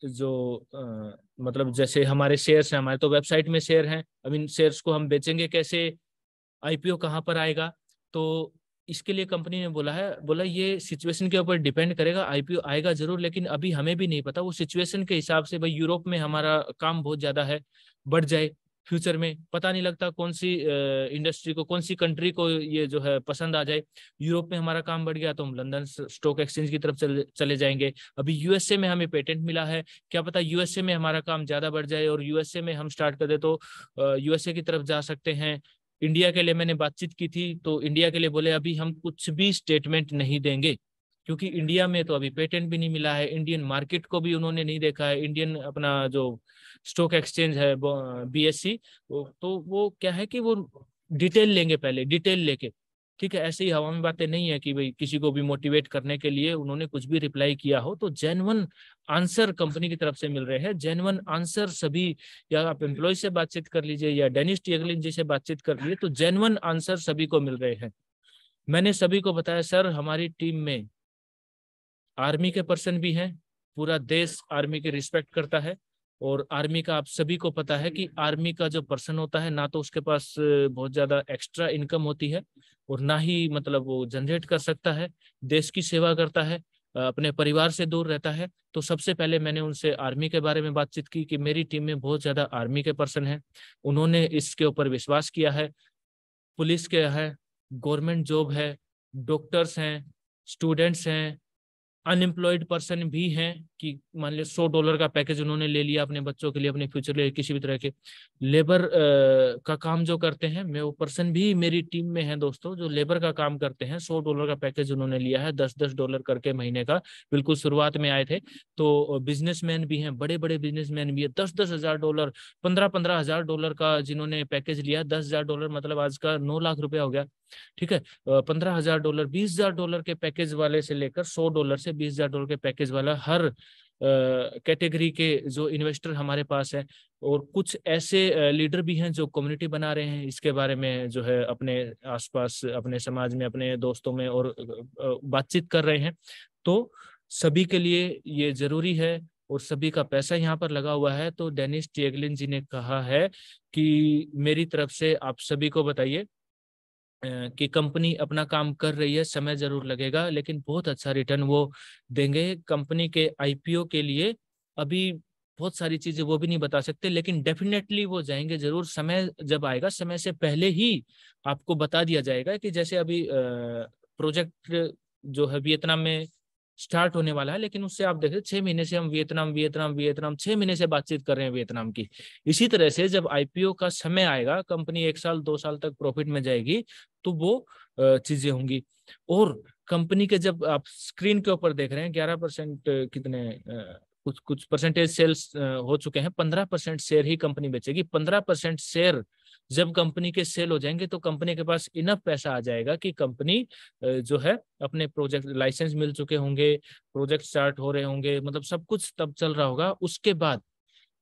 जो आ, मतलब जैसे हमारे शेयर्स हैं हमारे तो वेबसाइट में शेयर हैं अब इन शेयर्स को हम बेचेंगे कैसे आईपीओ कहाँ पर आएगा तो इसके लिए कंपनी ने बोला है बोला ये सिचुएशन के ऊपर डिपेंड करेगा आईपीओ आएगा जरूर लेकिन अभी हमें भी नहीं पता वो सिचुएशन के हिसाब से भाई यूरोप में हमारा काम बहुत ज्यादा है बढ़ जाए फ्यूचर में पता नहीं लगता कौन सी इंडस्ट्री को कौन सी कंट्री को ये जो है पसंद आ जाए यूरोप में हमारा काम बढ़ गया तो हम लंदन स्टॉक एक्सचेंज की तरफ चले चले जाएंगे अभी यूएसए में हमें पेटेंट मिला है क्या पता यूएसए में हमारा काम ज्यादा बढ़ जाए और यूएसए में हम स्टार्ट कर दे तो यूएसए की तरफ जा सकते हैं इंडिया के लिए मैंने बातचीत की थी तो इंडिया के लिए बोले अभी हम कुछ भी स्टेटमेंट नहीं देंगे क्योंकि इंडिया में तो अभी पेटेंट भी नहीं मिला है इंडियन मार्केट को भी उन्होंने नहीं देखा है इंडियन अपना जो स्टॉक एक्सचेंज है बीएससी तो वो क्या है कि वो डिटेल लेंगे पहले डिटेल लेके ठीक है ऐसे ही हवा में बातें नहीं है कि भाई किसी को भी मोटिवेट करने के लिए उन्होंने कुछ भी रिप्लाई किया हो तो जेनवन आंसर कंपनी की तरफ से मिल रहे हैं जेनवन आंसर सभी या आप एम्प्लॉय से बातचीत कर लीजिए या डेनिस टीगलिन जी से बातचीत कर लीजिए तो जेनवन आंसर सभी को मिल रहे हैं मैंने सभी को बताया सर हमारी टीम में आर्मी के पर्सन भी हैं पूरा देश आर्मी की रिस्पेक्ट करता है और आर्मी का आप सभी को पता है कि आर्मी का जो पर्सन होता है ना तो उसके पास बहुत ज्यादा एक्स्ट्रा इनकम होती है और ना ही मतलब वो जनरेट कर सकता है देश की सेवा करता है अपने परिवार से दूर रहता है तो सबसे पहले मैंने उनसे आर्मी के बारे में बातचीत की कि मेरी टीम में बहुत ज्यादा आर्मी के पर्सन है उन्होंने इसके ऊपर विश्वास किया है पुलिस के है गवर्नमेंट जॉब है डॉक्टर्स हैं स्टूडेंट्स हैं अनएम्प्लॉयड पर्सन भी हैं कि मान लीजिए सौ डॉलर का पैकेज उन्होंने ले लिया अपने बच्चों के लिए अपने फ्यूचर लिए किसी भी तरह के लेबर का, का काम जो करते हैं मैं वो पर्सन भी मेरी टीम में है दोस्तों जो लेबर का काम करते हैं सौ डॉलर का पैकेज उन्होंने लिया है दस दस डॉलर करके महीने का बिल्कुल शुरुआत में आए थे तो बिजनेसमैन भी हैं बड़े बड़े बिजनेसमैन भी है दस दस हजार डॉलर पंद्रह पंद्रह हजार डॉलर का जिन्होंने पैकेज लिया दस हजार डॉलर मतलब आज का नौ लाख रुपया हो गया ठीक है पंद्रह हजार डॉलर बीस हजार डॉलर के पैकेज वाले से लेकर सौ डॉलर से बीस हजार डॉलर के पैकेज वाला हर कैटेगरी के जो इन्वेस्टर हमारे पास है और कुछ ऐसे लीडर भी हैं जो कम्युनिटी बना रहे हैं इसके बारे में जो है अपने आसपास अपने समाज में अपने दोस्तों में और बातचीत कर रहे हैं तो सभी के लिए ये जरूरी है और सभी का पैसा यहाँ पर लगा हुआ है तो डेनिस टेगलिन जी ने कहा है कि मेरी तरफ से आप सभी को बताइए कि कंपनी अपना काम कर रही है समय जरूर लगेगा लेकिन बहुत अच्छा रिटर्न वो देंगे कंपनी के आईपीओ के लिए अभी बहुत सारी चीजें वो भी नहीं बता सकते लेकिन डेफिनेटली वो जाएंगे जरूर समय जब आएगा समय से पहले ही आपको बता दिया जाएगा कि जैसे अभी प्रोजेक्ट जो है वियतनाम में स्टार्ट होने वाला है लेकिन उससे आप देख रहे छह महीने से हम वियतनाम वियतनाम वियतनाम छह महीने से बातचीत कर रहे हैं वियतनाम की इसी तरह से जब आईपीओ का समय आएगा कंपनी एक साल दो साल तक प्रॉफिट में जाएगी तो वो चीजें होंगी और कंपनी के जब आप स्क्रीन के ऊपर देख रहे हैं ग्यारह परसेंट कितने कुछ कुछ परसेंटेज सेल्स हो चुके हैं पंद्रह परसेंट शेयर ही कंपनी बेचेगी पंद्रह परसेंट शेयर जब कंपनी के सेल हो जाएंगे तो कंपनी के पास इनफ पैसा आ जाएगा कि कंपनी जो है अपने प्रोजेक्ट लाइसेंस मिल चुके होंगे प्रोजेक्ट स्टार्ट हो रहे होंगे मतलब सब कुछ तब चल रहा होगा उसके बाद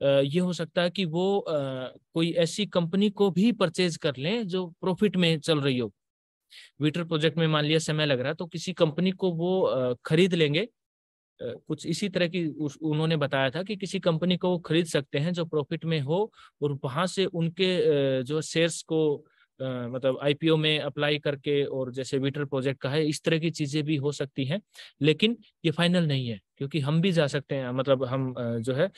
ये हो सकता है कि वो कोई ऐसी कंपनी को भी परचेज कर लें जो प्रॉफिट में चल रही हो वीटर प्रोजेक्ट में मान लिया समय लग रहा है तो किसी कंपनी को वो खरीद लेंगे कुछ इसी तरह की उस उन्होंने बताया था कि किसी कंपनी को वो खरीद सकते हैं जो प्रॉफिट में हो और वहां से उनके जो शेयर्स को मतलब आईपीओ में अप्लाई करके और जैसे विटर प्रोजेक्ट का है इस तरह की चीजें भी हो सकती हैं लेकिन ये फाइनल नहीं है क्योंकि हम भी जा सकते हैं मतलब हम जो है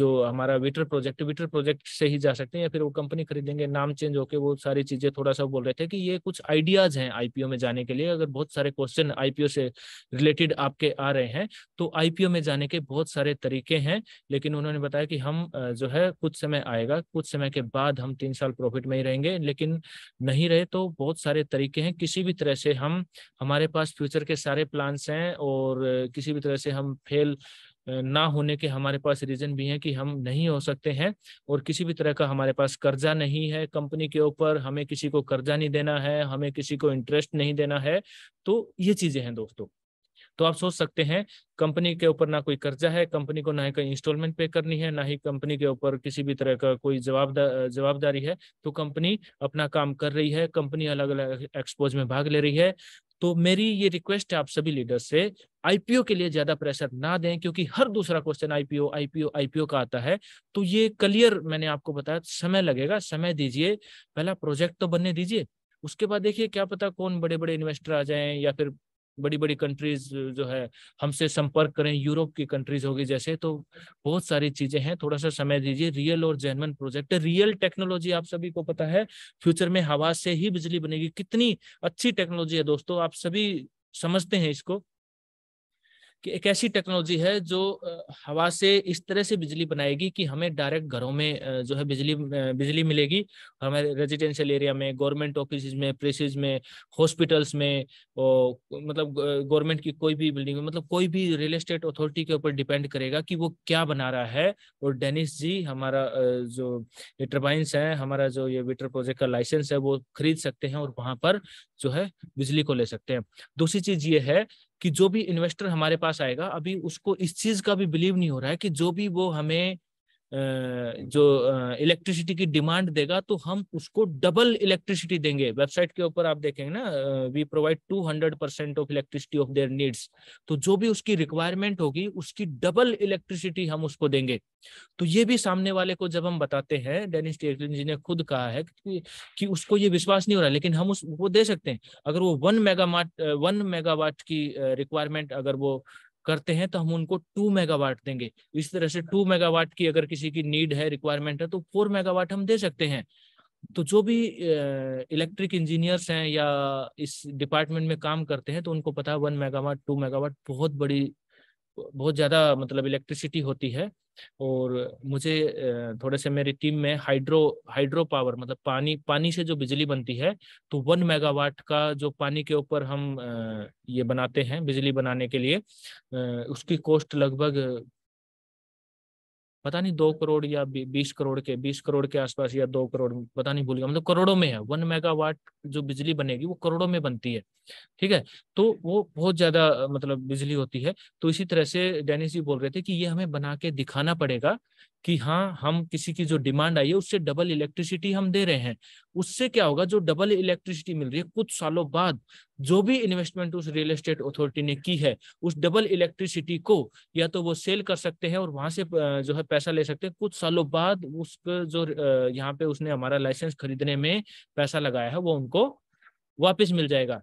जो हमारा विटर प्रोजेक्ट विटर प्रोजेक्ट से ही जा सकते हैं या फिर वो कंपनी खरीदेंगे नाम चेंज होके वो सारी चीजें थोड़ा सा बोल रहे थे कि ये कुछ आइडियाज हैं आईपीओ में जाने के लिए अगर बहुत सारे क्वेश्चन आईपीओ से रिलेटेड आपके आ रहे हैं तो आईपीओ में जाने के बहुत सारे तरीके हैं लेकिन उन्होंने बताया कि हम जो है कुछ समय आएगा कुछ समय के बाद हम तीन साल प्रॉफिट में ही रहेंगे लेकिन नहीं रहे तो बहुत सारे तरीके हैं किसी भी तरह से हम हमारे पास फ्यूचर के सारे प्लान्स हैं और किसी भी तरह तरह से हम फेल ना होने के हमारे पास रीजन भी है कि हम नहीं हो सकते हैं और किसी भी तरह का हमारे पास कर्जा नहीं है कंपनी के ऊपर हमें किसी को कर्जा नहीं देना है हमें किसी को इंटरेस्ट नहीं देना है तो ये चीजें हैं दोस्तों तो आप सोच सकते हैं कंपनी के ऊपर ना कोई कर्जा है कंपनी को ना ही कोई इंस्टॉलमेंट पे करनी है ना ही कंपनी के ऊपर किसी भी तरह का कोई जवाब जवाबदारी है तो कंपनी अपना काम कर रही है कंपनी अलग अलग एक्सपोज में भाग ले रही है तो मेरी ये रिक्वेस्ट है आप सभी लीडर्स से आईपीओ के लिए ज्यादा प्रेशर ना दें क्योंकि हर दूसरा क्वेश्चन आईपीओ आईपीओ आईपीओ का आता है तो ये क्लियर मैंने आपको बताया समय लगेगा समय दीजिए पहला प्रोजेक्ट तो बनने दीजिए उसके बाद देखिए क्या पता कौन बड़े बड़े इन्वेस्टर आ जाएं या फिर बड़ी बड़ी कंट्रीज जो है हमसे संपर्क करें यूरोप की कंट्रीज होगी जैसे तो बहुत सारी चीजें हैं थोड़ा सा समय दीजिए रियल और जेनवन प्रोजेक्ट रियल टेक्नोलॉजी आप सभी को पता है फ्यूचर में हवा से ही बिजली बनेगी कितनी अच्छी टेक्नोलॉजी है दोस्तों आप सभी समझते हैं इसको कि एक ऐसी टेक्नोलॉजी है जो हवा से इस तरह से बिजली बनाएगी कि हमें डायरेक्ट घरों में जो है बिजली बिजली मिलेगी हमारे रेजिडेंशियल एरिया में गवर्नमेंट ऑफिस में प्रेसिस में हॉस्पिटल्स में और मतलब गवर्नमेंट की कोई भी बिल्डिंग में मतलब कोई भी रियल एस्टेट अथॉरिटी के ऊपर डिपेंड करेगा कि वो क्या बना रहा है और डेनिस जी हमारा जो टर्बाइंस है हमारा जो ये विटर प्रोजेक्ट का लाइसेंस है वो खरीद सकते हैं और वहां पर जो है बिजली को ले सकते हैं दूसरी चीज ये है कि जो भी इन्वेस्टर हमारे पास आएगा अभी उसको इस चीज का भी बिलीव नहीं हो रहा है कि जो भी वो हमें जो इलेक्ट्रिसिटी की डिमांड देगा तो हम उसको डबल इलेक्ट्रिसिटी देंगे वेबसाइट के ऊपर आप देखेंगे ना we provide 200 percent of electricity of their needs तो जो भी उसकी रिक्वायरमेंट होगी उसकी डबल इलेक्ट्रिसिटी हम उसको देंगे तो ये भी सामने वाले को जब हम बताते हैं डेनिस टेकलिन जी ने खुद कहा है कि, कि उसको ये विश्वास नहीं हो रहा लेकिन हम उसको दे सकते हैं अगर वो वन मेगा वन मेगावाट की रिक्वायरमेंट अगर वो करते हैं तो हम उनको टू मेगावाट देंगे इस तरह से टू मेगावाट की अगर किसी की नीड है रिक्वायरमेंट है तो फोर मेगावाट हम दे सकते हैं तो जो भी इलेक्ट्रिक इंजीनियर्स हैं या इस डिपार्टमेंट में काम करते हैं तो उनको पता है वन मेगावाट टू मेगावाट बहुत बड़ी बहुत ज़्यादा मतलब इलेक्ट्रिसिटी होती है और मुझे थोड़े से मेरी टीम में हाइड्रो हाइड्रो पावर मतलब पानी पानी से जो बिजली बनती है तो वन मेगावाट का जो पानी के ऊपर हम ये बनाते हैं बिजली बनाने के लिए उसकी कॉस्ट लगभग पता नहीं दो करोड़ या बीस करोड़ के बीस करोड़ के आसपास या दो करोड़ पता नहीं भूल गया मतलब करोड़ों में है वन मेगावाट जो बिजली बनेगी वो करोड़ों में बनती है ठीक है तो वो बहुत ज्यादा मतलब बिजली होती है तो इसी तरह से डैनिस जी बोल रहे थे कि ये हमें बना के दिखाना पड़ेगा कि हाँ हम किसी की जो डिमांड आई है उससे डबल इलेक्ट्रिसिटी हम दे रहे हैं उससे क्या होगा जो डबल इलेक्ट्रिसिटी मिल रही है कुछ सालों बाद जो भी इन्वेस्टमेंट उस रियल एस्टेट अथॉरिटी ने की है उस डबल इलेक्ट्रिसिटी को या तो वो सेल कर सकते हैं और वहां से जो है पैसा ले सकते हैं कुछ सालों बाद उस जो यहाँ पे उसने हमारा लाइसेंस खरीदने में पैसा लगाया है वो उनको वापिस मिल जाएगा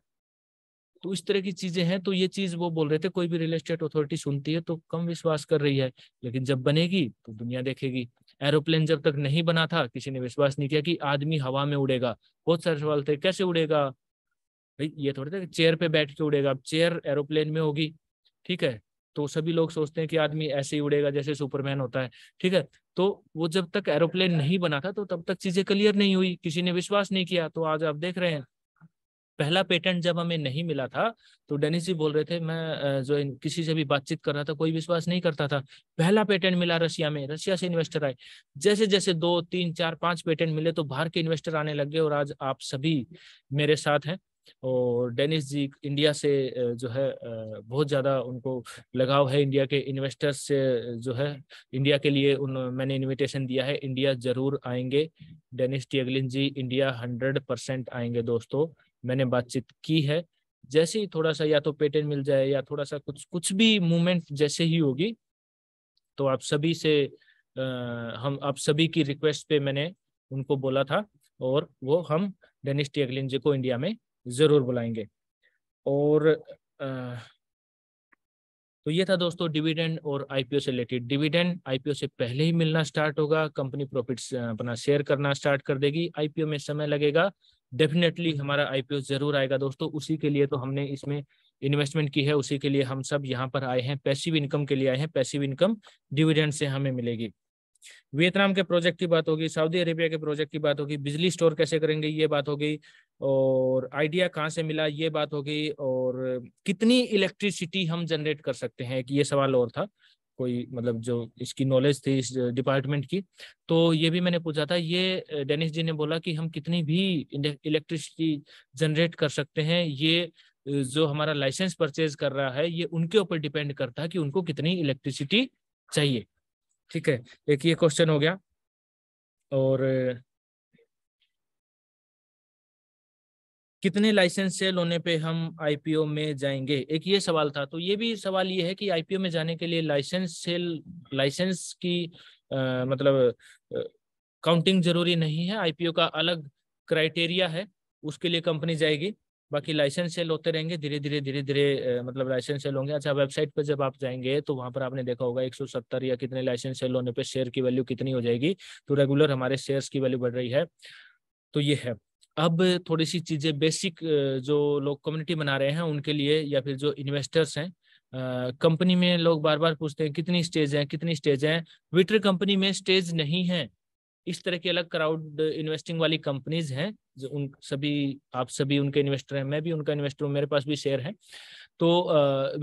तो इस तरह की चीजें हैं तो ये चीज वो बोल रहे थे कोई भी रियल एस्टेट अथॉरिटी सुनती है तो कम विश्वास कर रही है लेकिन जब बनेगी तो दुनिया देखेगी एरोप्लेन जब तक नहीं बना था किसी ने विश्वास नहीं किया कि आदमी हवा में उड़ेगा बहुत सारे सवाल थे कैसे उड़ेगा भाई ये थोड़े थे चेयर पे बैठ के उड़ेगा अब चेयर एरोप्लेन में होगी ठीक है तो सभी लोग सोचते हैं कि आदमी ऐसे ही उड़ेगा जैसे सुपरमैन होता है ठीक है तो वो जब तक एरोप्लेन अच्छा। नहीं बना था तो तब तक चीजें क्लियर नहीं हुई किसी ने विश्वास नहीं किया तो आज आप देख रहे हैं पहला पेटेंट जब हमें नहीं मिला था तो डेनिस जी बोल रहे थे मैं जो किसी से भी बातचीत कर रहा था कोई विश्वास नहीं करता था पहला पेटेंट मिला रशिया में रशिया से इन्वेस्टर आए जैसे जैसे दो तीन चार पांच पेटेंट मिले तो बाहर के इन्वेस्टर आने गए और आज आप सभी मेरे साथ हैं और डेनिस जी इंडिया से जो है बहुत ज़्यादा उनको लगाव है इंडिया के इन्वेस्टर्स से जो है इंडिया के लिए उन मैंने इनविटेशन दिया है इंडिया ज़रूर आएंगे Dennis Tiaglin ji India hundred percent आएंगे दोस्तों मैंने बातचीत की है जैसे ही थोड़ा सा या तो पेटेंट मिल जाए या थोड़ा सा कुछ कुछ भी मूवमेंट जैसे ही होगी तो आप सभी से आ, हम आप सभी की रिक्वेस्ट पे मैंने उनको बोला था और वो हम डेनिस टेगलिन जी को इंडिया में ज़रूर बुलाएंगे और आ, तो ये था दोस्तों डिविडेंड और आईपीओ से रिलेटेड डिविडेंड आईपीओ से पहले ही मिलना स्टार्ट होगा कंपनी प्रॉफिट्स अपना शेयर करना स्टार्ट कर देगी आईपीओ में समय लगेगा डेफिनेटली हमारा आईपीओ जरूर आएगा दोस्तों उसी के लिए तो हमने इसमें इन्वेस्टमेंट की है उसी के लिए हम सब यहाँ पर आए हैं पैसिव इनकम के लिए आए हैं पैसिव इनकम डिविडेंड से हमें मिलेगी वियतनाम के प्रोजेक्ट की बात होगी सऊदी अरेबिया के प्रोजेक्ट की बात होगी बिजली स्टोर कैसे करेंगे ये बात होगी और आइडिया कहाँ से मिला ये बात होगी और कितनी इलेक्ट्रिसिटी हम जनरेट कर सकते हैं कि ये सवाल और था कोई मतलब जो इसकी नॉलेज थी इस डिपार्टमेंट की तो ये भी मैंने पूछा था ये डेनिस जी ने बोला कि हम कितनी भी इलेक्ट्रिसिटी जनरेट कर सकते हैं ये जो हमारा लाइसेंस परचेज कर रहा है ये उनके ऊपर डिपेंड करता है कि उनको कितनी इलेक्ट्रिसिटी चाहिए ठीक है एक ये क्वेश्चन हो गया और कितने लाइसेंस सेल होने पे हम आईपीओ में जाएंगे एक ये सवाल था तो ये भी सवाल ये है कि आईपीओ में जाने के लिए लाइसेंस सेल लाइसेंस की आ, मतलब काउंटिंग जरूरी नहीं है आईपीओ का अलग क्राइटेरिया है उसके लिए कंपनी जाएगी बाकी लाइसेंस सेल होते रहेंगे धीरे धीरे धीरे धीरे मतलब लाइसेंस सेल होंगे अच्छा वेबसाइट पर जब आप जाएंगे तो वहां पर आपने देखा होगा 170 या कितने लाइसेंस सेल होने पे शेयर की वैल्यू कितनी हो जाएगी तो रेगुलर हमारे शेयर्स की वैल्यू बढ़ रही है तो ये है अब थोड़ी सी चीज़ें बेसिक जो लोग कम्युनिटी बना रहे हैं उनके लिए या फिर जो इन्वेस्टर्स हैं कंपनी में लोग बार बार पूछते हैं कितनी स्टेज हैं कितनी स्टेज हैं विटर कंपनी में स्टेज नहीं है इस तरह की अलग क्राउड इन्वेस्टिंग वाली कंपनीज हैं जो उन सभी आप सभी उनके इन्वेस्टर हैं मैं भी उनका इन्वेस्टर हूँ मेरे पास भी शेयर है तो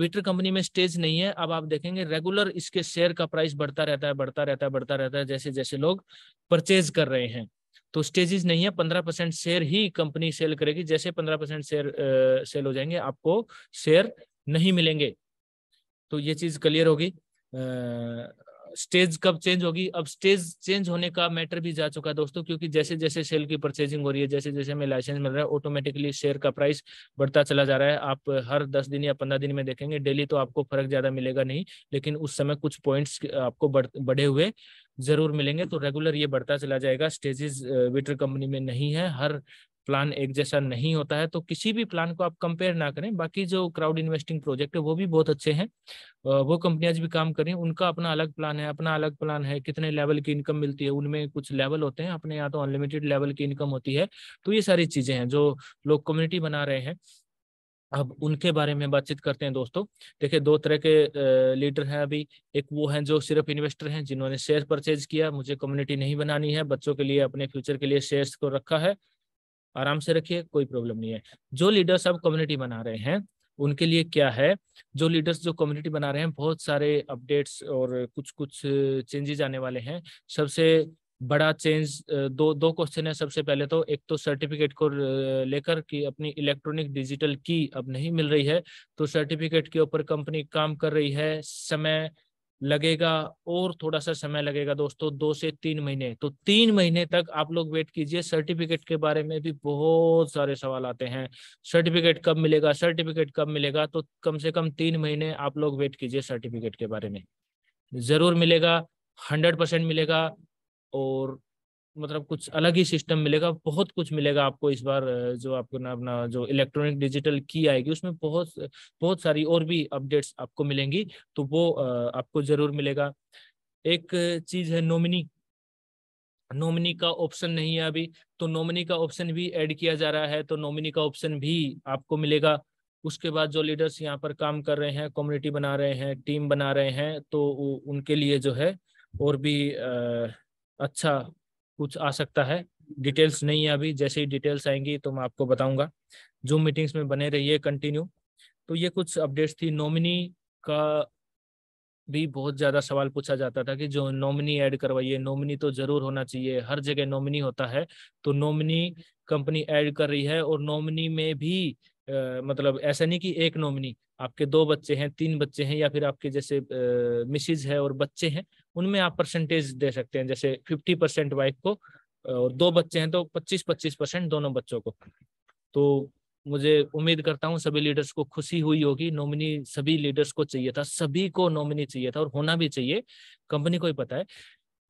विटर कंपनी में स्टेज नहीं है अब आप देखेंगे रेगुलर इसके शेयर का प्राइस बढ़ता रहता है बढ़ता रहता है बढ़ता रहता है जैसे जैसे लोग परचेज कर रहे हैं तो स्टेजेस नहीं है पंद्रह परसेंट शेयर ही कंपनी सेल करेगी जैसे पंद्रह परसेंट शेयर सेल हो जाएंगे आपको शेयर नहीं मिलेंगे तो ये चीज क्लियर होगी स्टेज कब चेंज होगी अब स्टेज चेंज होने का मैटर भी जा चुका है दोस्तों क्योंकि जैसे जैसे सेल की परचेजिंग हो रही है जैसे जैसे हमें लाइसेंस मिल रहा है ऑटोमेटिकली शेयर का प्राइस बढ़ता चला जा रहा है आप हर दस दिन या पंद्रह दिन में देखेंगे डेली तो आपको फर्क ज्यादा मिलेगा नहीं लेकिन उस समय कुछ पॉइंट्स आपको बढ़े हुए जरूर मिलेंगे तो रेगुलर ये बढ़ता चला जाएगा स्टेजेस विटर कंपनी में नहीं है हर प्लान एक जैसा नहीं होता है तो किसी भी प्लान को आप कंपेयर ना करें बाकी जो क्राउड इन्वेस्टिंग प्रोजेक्ट है वो भी बहुत अच्छे हैं वो कंपनियाज भी काम कर रही हैं उनका अपना अलग प्लान है अपना अलग प्लान है कितने लेवल की इनकम मिलती है उनमें कुछ लेवल होते हैं अपने यहाँ तो अनलिमिटेड लेवल की इनकम होती है तो ये सारी चीजें हैं जो लोग कम्युनिटी बना रहे हैं अब उनके बारे में बातचीत करते हैं दोस्तों देखिए दो तरह के लीडर हैं अभी एक वो हैं जो सिर्फ इन्वेस्टर हैं जिन्होंने शेयर परचेज किया मुझे कम्युनिटी नहीं बनानी है बच्चों के लिए अपने फ्यूचर के लिए शेयर्स को रखा है आराम से रखिए कोई प्रॉब्लम नहीं है जो लीडर्स अब कम्युनिटी बना रहे हैं उनके लिए क्या है जो लीडर्स जो कम्युनिटी बना रहे हैं बहुत सारे अपडेट्स और कुछ कुछ चेंजेज आने वाले हैं सबसे बड़ा चेंज दो दो क्वेश्चन है सबसे पहले तो एक तो सर्टिफिकेट को लेकर कि अपनी इलेक्ट्रॉनिक डिजिटल की अब नहीं मिल रही है तो सर्टिफिकेट के ऊपर कंपनी काम कर रही है समय लगेगा और थोड़ा सा समय लगेगा दोस्तों दो से तीन महीने तो तीन महीने तक आप लोग वेट कीजिए सर्टिफिकेट के बारे में भी बहुत सारे सवाल आते हैं सर्टिफिकेट कब मिलेगा सर्टिफिकेट कब मिलेगा तो कम से कम तीन महीने आप लोग वेट कीजिए सर्टिफिकेट के बारे में जरूर मिलेगा हंड्रेड परसेंट मिलेगा और मतलब कुछ अलग ही सिस्टम मिलेगा बहुत कुछ मिलेगा आपको इस बार जो आपको ना अपना जो इलेक्ट्रॉनिक डिजिटल की आएगी उसमें बहुत बहुत सारी और भी अपडेट्स आपको मिलेंगी तो वो आपको जरूर मिलेगा एक चीज है नोमिनी नोमिनी का ऑप्शन नहीं है अभी तो नोमिनी का ऑप्शन भी ऐड किया जा रहा है तो नोमिनी का ऑप्शन भी आपको मिलेगा उसके बाद जो लीडर्स यहाँ पर काम कर रहे हैं कम्युनिटी बना रहे हैं टीम बना रहे हैं तो उनके लिए जो है और भी अच्छा कुछ आ सकता है डिटेल्स नहीं है अभी जैसे ही डिटेल्स आएंगी तो मैं आपको बताऊंगा जूम मीटिंग्स में बने रहिए कंटिन्यू तो ये कुछ अपडेट्स थी नॉमिनी का भी बहुत ज़्यादा सवाल पूछा जाता था कि जो नॉमिनी ऐड करवाइए नॉमिनी तो ज़रूर होना चाहिए हर जगह नॉमिनी होता है तो नॉमिनी कंपनी ऐड कर रही है और नॉमिनी में भी आ, मतलब ऐसा नहीं कि एक नॉमिनी आपके दो बच्चे हैं तीन बच्चे हैं या फिर आपके जैसे मिसिज है और बच्चे हैं उनमें आप परसेंटेज दे सकते हैं जैसे फिफ्टी परसेंट वाइफ को और दो बच्चे हैं तो पच्चीस पच्चीस परसेंट दोनों बच्चों को तो मुझे उम्मीद करता हूँ सभी लीडर्स को खुशी हुई होगी नॉमिनी सभी लीडर्स को चाहिए था सभी को नॉमिनी चाहिए था और होना भी चाहिए कंपनी को ही पता है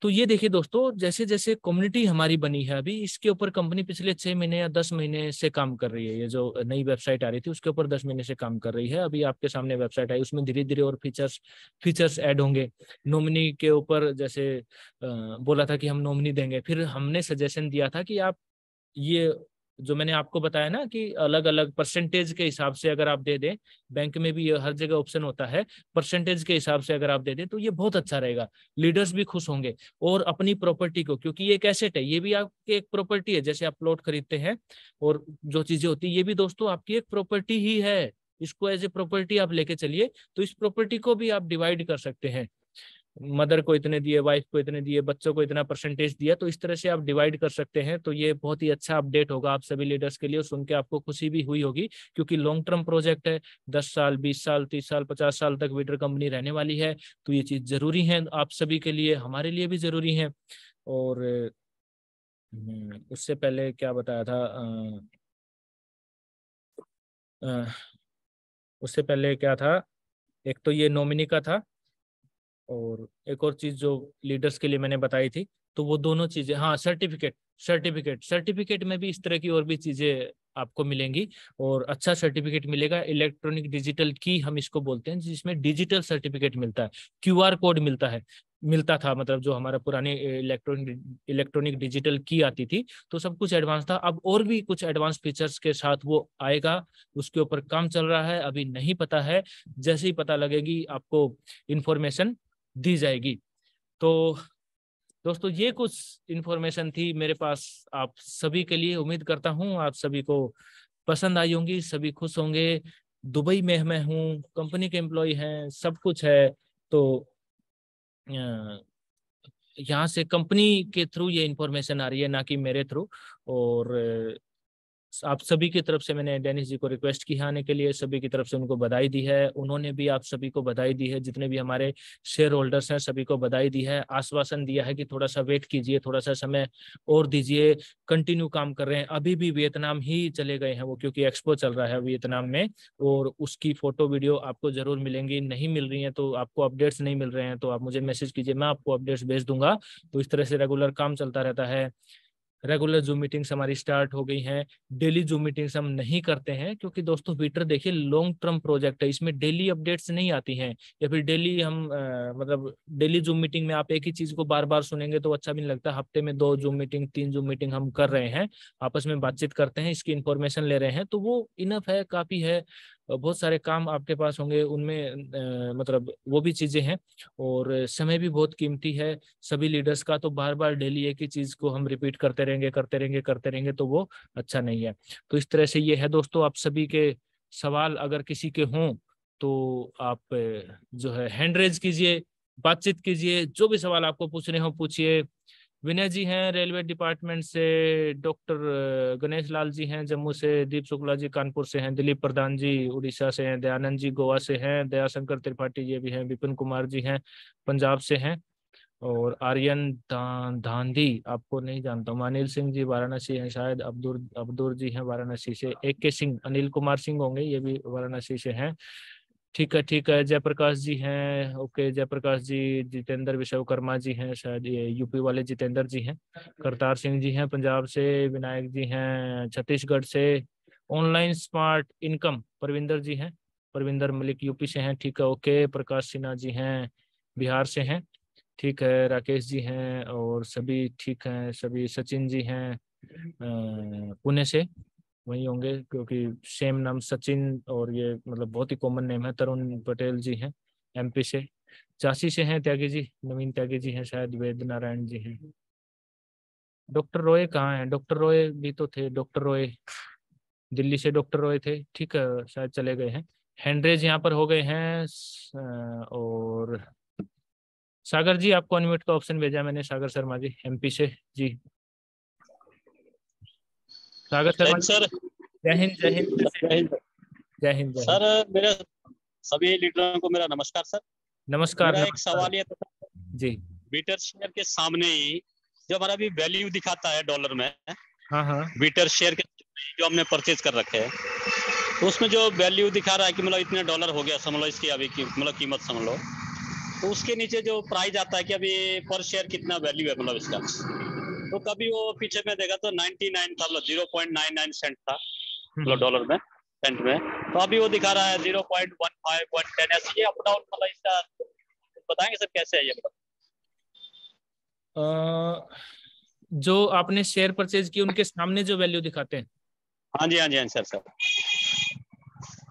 तो ये देखिए दोस्तों जैसे जैसे कम्युनिटी हमारी बनी है अभी इसके ऊपर कंपनी पिछले छह महीने या दस महीने से काम कर रही है ये जो नई वेबसाइट आ रही थी उसके ऊपर दस महीने से काम कर रही है अभी आपके सामने वेबसाइट आई उसमें धीरे धीरे और फीचर्स फीचर्स ऐड होंगे नोमिनी के ऊपर जैसे बोला था कि हम नॉमिनी देंगे फिर हमने सजेशन दिया था कि आप ये जो मैंने आपको बताया ना कि अलग अलग परसेंटेज के हिसाब से अगर आप दे दें बैंक में भी हर जगह ऑप्शन होता है परसेंटेज के हिसाब से अगर आप दे दें तो ये बहुत अच्छा रहेगा लीडर्स भी खुश होंगे और अपनी प्रॉपर्टी को क्योंकि ये एक एसेट है ये भी आपकी एक प्रॉपर्टी है जैसे आप प्लॉट खरीदते हैं और जो चीजें होती है ये भी दोस्तों आपकी एक प्रॉपर्टी ही है इसको एज ए प्रॉपर्टी आप लेके चलिए तो इस प्रॉपर्टी को भी आप डिवाइड कर सकते हैं मदर को इतने दिए वाइफ को इतने दिए बच्चों को इतना परसेंटेज दिया तो इस तरह से आप डिवाइड कर सकते हैं तो ये बहुत ही अच्छा अपडेट होगा आप सभी लीडर्स के लिए सुन के आपको खुशी भी हुई होगी क्योंकि लॉन्ग टर्म प्रोजेक्ट है दस साल बीस साल तीस साल पचास साल तक वीडर कंपनी रहने वाली है तो ये चीज जरूरी है आप सभी के लिए हमारे लिए भी जरूरी है और हम्म, उससे पहले क्या बताया था उससे पहले क्या था एक तो ये नोमिनी का था और एक और चीज़ जो लीडर्स के लिए मैंने बताई थी तो वो दोनों चीज़ें हाँ सर्टिफिकेट सर्टिफिकेट सर्टिफिकेट में भी इस तरह की और भी चीज़ें आपको मिलेंगी और अच्छा सर्टिफिकेट मिलेगा इलेक्ट्रॉनिक डिजिटल की हम इसको बोलते हैं जिसमें डिजिटल सर्टिफिकेट मिलता है क्यूआर कोड मिलता है मिलता था मतलब जो हमारा पुराने इलेक्ट्रॉनिक इलेक्ट्रॉनिक डिजिटल की आती थी तो सब कुछ एडवांस था अब और भी कुछ एडवांस फीचर्स के साथ वो आएगा उसके ऊपर काम चल रहा है अभी नहीं पता है जैसे ही पता लगेगी आपको इन्फॉर्मेशन दी जाएगी तो दोस्तों ये कुछ इन्फॉर्मेशन थी मेरे पास आप सभी के लिए उम्मीद करता हूँ आप सभी को पसंद आई होंगी सभी खुश होंगे दुबई में मैं हूँ कंपनी के एम्प्लॉय हैं सब कुछ है तो यहाँ से कंपनी के थ्रू ये इन्फॉर्मेशन आ रही है ना कि मेरे थ्रू और आप सभी की तरफ से मैंने डेनिस जी को रिक्वेस्ट की आने के लिए सभी की तरफ से उनको बधाई दी है उन्होंने भी आप सभी को बधाई दी है जितने भी हमारे शेयर होल्डर्स हैं सभी को बधाई दी है आश्वासन दिया है कि थोड़ा सा वेट कीजिए थोड़ा सा समय और दीजिए कंटिन्यू काम कर रहे हैं अभी भी वियतनाम ही चले गए हैं वो क्योंकि एक्सपो चल रहा है वियतनाम में और उसकी फोटो वीडियो आपको जरूर मिलेंगी नहीं मिल रही है तो आपको अपडेट्स नहीं मिल रहे हैं तो आप मुझे मैसेज कीजिए मैं आपको अपडेट्स भेज दूंगा तो इस तरह से रेगुलर काम चलता रहता है रेगुलर जूम मीटिंग्स हमारी स्टार्ट हो गई हैं डेली जूम मीटिंग्स हम नहीं करते हैं क्योंकि दोस्तों ट्विटर देखिए लॉन्ग टर्म प्रोजेक्ट है इसमें डेली अपडेट्स नहीं आती हैं या फिर डेली हम आ, मतलब डेली जूम मीटिंग में आप एक ही चीज़ को बार बार सुनेंगे तो अच्छा भी नहीं लगता हफ्ते में दो जूम मीटिंग तीन जूम मीटिंग हम कर रहे हैं आपस में बातचीत करते हैं इसकी इन्फॉर्मेशन ले रहे हैं तो वो इनफ है काफ़ी है बहुत सारे काम आपके पास होंगे उनमें मतलब वो भी चीजें हैं और समय भी बहुत कीमती है सभी लीडर्स का तो बार बार डेली एक ही चीज को हम रिपीट करते रहेंगे करते रहेंगे करते रहेंगे तो वो अच्छा नहीं है तो इस तरह से ये है दोस्तों आप सभी के सवाल अगर किसी के हों तो आप जो है हैंड रेज कीजिए बातचीत कीजिए जो भी सवाल आपको पूछने हो पूछिए विनय जी हैं रेलवे डिपार्टमेंट से डॉक्टर गणेश लाल जी हैं जम्मू से दीप शुक्ला जी कानपुर से हैं दिलीप प्रधान जी उड़ीसा से हैं दयानंद जी गोवा से हैं दयाशंकर त्रिपाठी ये भी हैं विपिन कुमार जी हैं पंजाब से हैं और आर्यन धांधी आपको नहीं जानता हूँ अनिल सिंह जी वाराणसी हैं शायद अब्दुल अब्दुल जी हैं वाराणसी से ए के सिंह अनिल कुमार सिंह होंगे ये भी वाराणसी से हैं ठीक है ठीक है जयप्रकाश जी हैं ओके जयप्रकाश जी जितेंद्र विश्वकर्मा जी हैं शायद ये यूपी वाले जितेंद्र जी हैं करतार सिंह जी हैं पंजाब से विनायक जी हैं छत्तीसगढ़ से online smart income Parvinder ji हैं परविंदर मलिक यूपी से हैं ठीक है ओके प्रकाश सिन्हा जी हैं बिहार से हैं ठीक है राकेश जी हैं और सभी ठीक हैं सभी सचिन जी हैं पुणे से वही होंगे क्योंकि सेम नाम सचिन और ये मतलब बहुत ही कॉमन नेम है तरुण पटेल जी हैं एमपी से झांसी से हैं त्यागी जी नवीन त्यागी जी हैं शायद वेद नारायण जी हैं डॉक्टर रॉय कहाँ हैं डॉक्टर रॉय भी तो थे डॉक्टर रॉय दिल्ली से डॉक्टर रॉय थे ठीक है शायद चले गए हैं हैंड्रेज यहाँ पर हो गए हैं और सागर जी आपको अनमिट का ऑप्शन भेजा मैंने सागर शर्मा जी एमपी से जी स्वागत है सर जय हिंद जय हिंद जय हिंद जय हिंद सर मेरे सभी लीडरों को मेरा नमस्कार सर नमस्कार मेरा एक सवाल ये जी बीटर शेयर के सामने ही जो हमारा भी वैल्यू दिखाता है डॉलर में हाँ हाँ बीटर शेयर के जो हमने परचेज कर रखे हैं तो उसमें जो वैल्यू दिखा रहा है कि मतलब इतने डॉलर हो गया समझ लो इसकी अभी की मतलब कीमत समझ लो तो उसके नीचे जो प्राइस आता है कि अभी पर शेयर कितना वैल्यू है मतलब इसका तो कभी वो पीछे में देखा तो 99 था लो 0.99 सेंट था हम्म। लो मतलब डॉलर में सेंट में तो अभी वो दिखा रहा है 0.15 110 ऐसे ये अप डाउन वाला इसका बताएंगे सर कैसे है ये जो आपने शेयर परचेज किए उनके सामने जो वैल्यू दिखाते हैं हाँ जी हाँ जी हाँ सर सर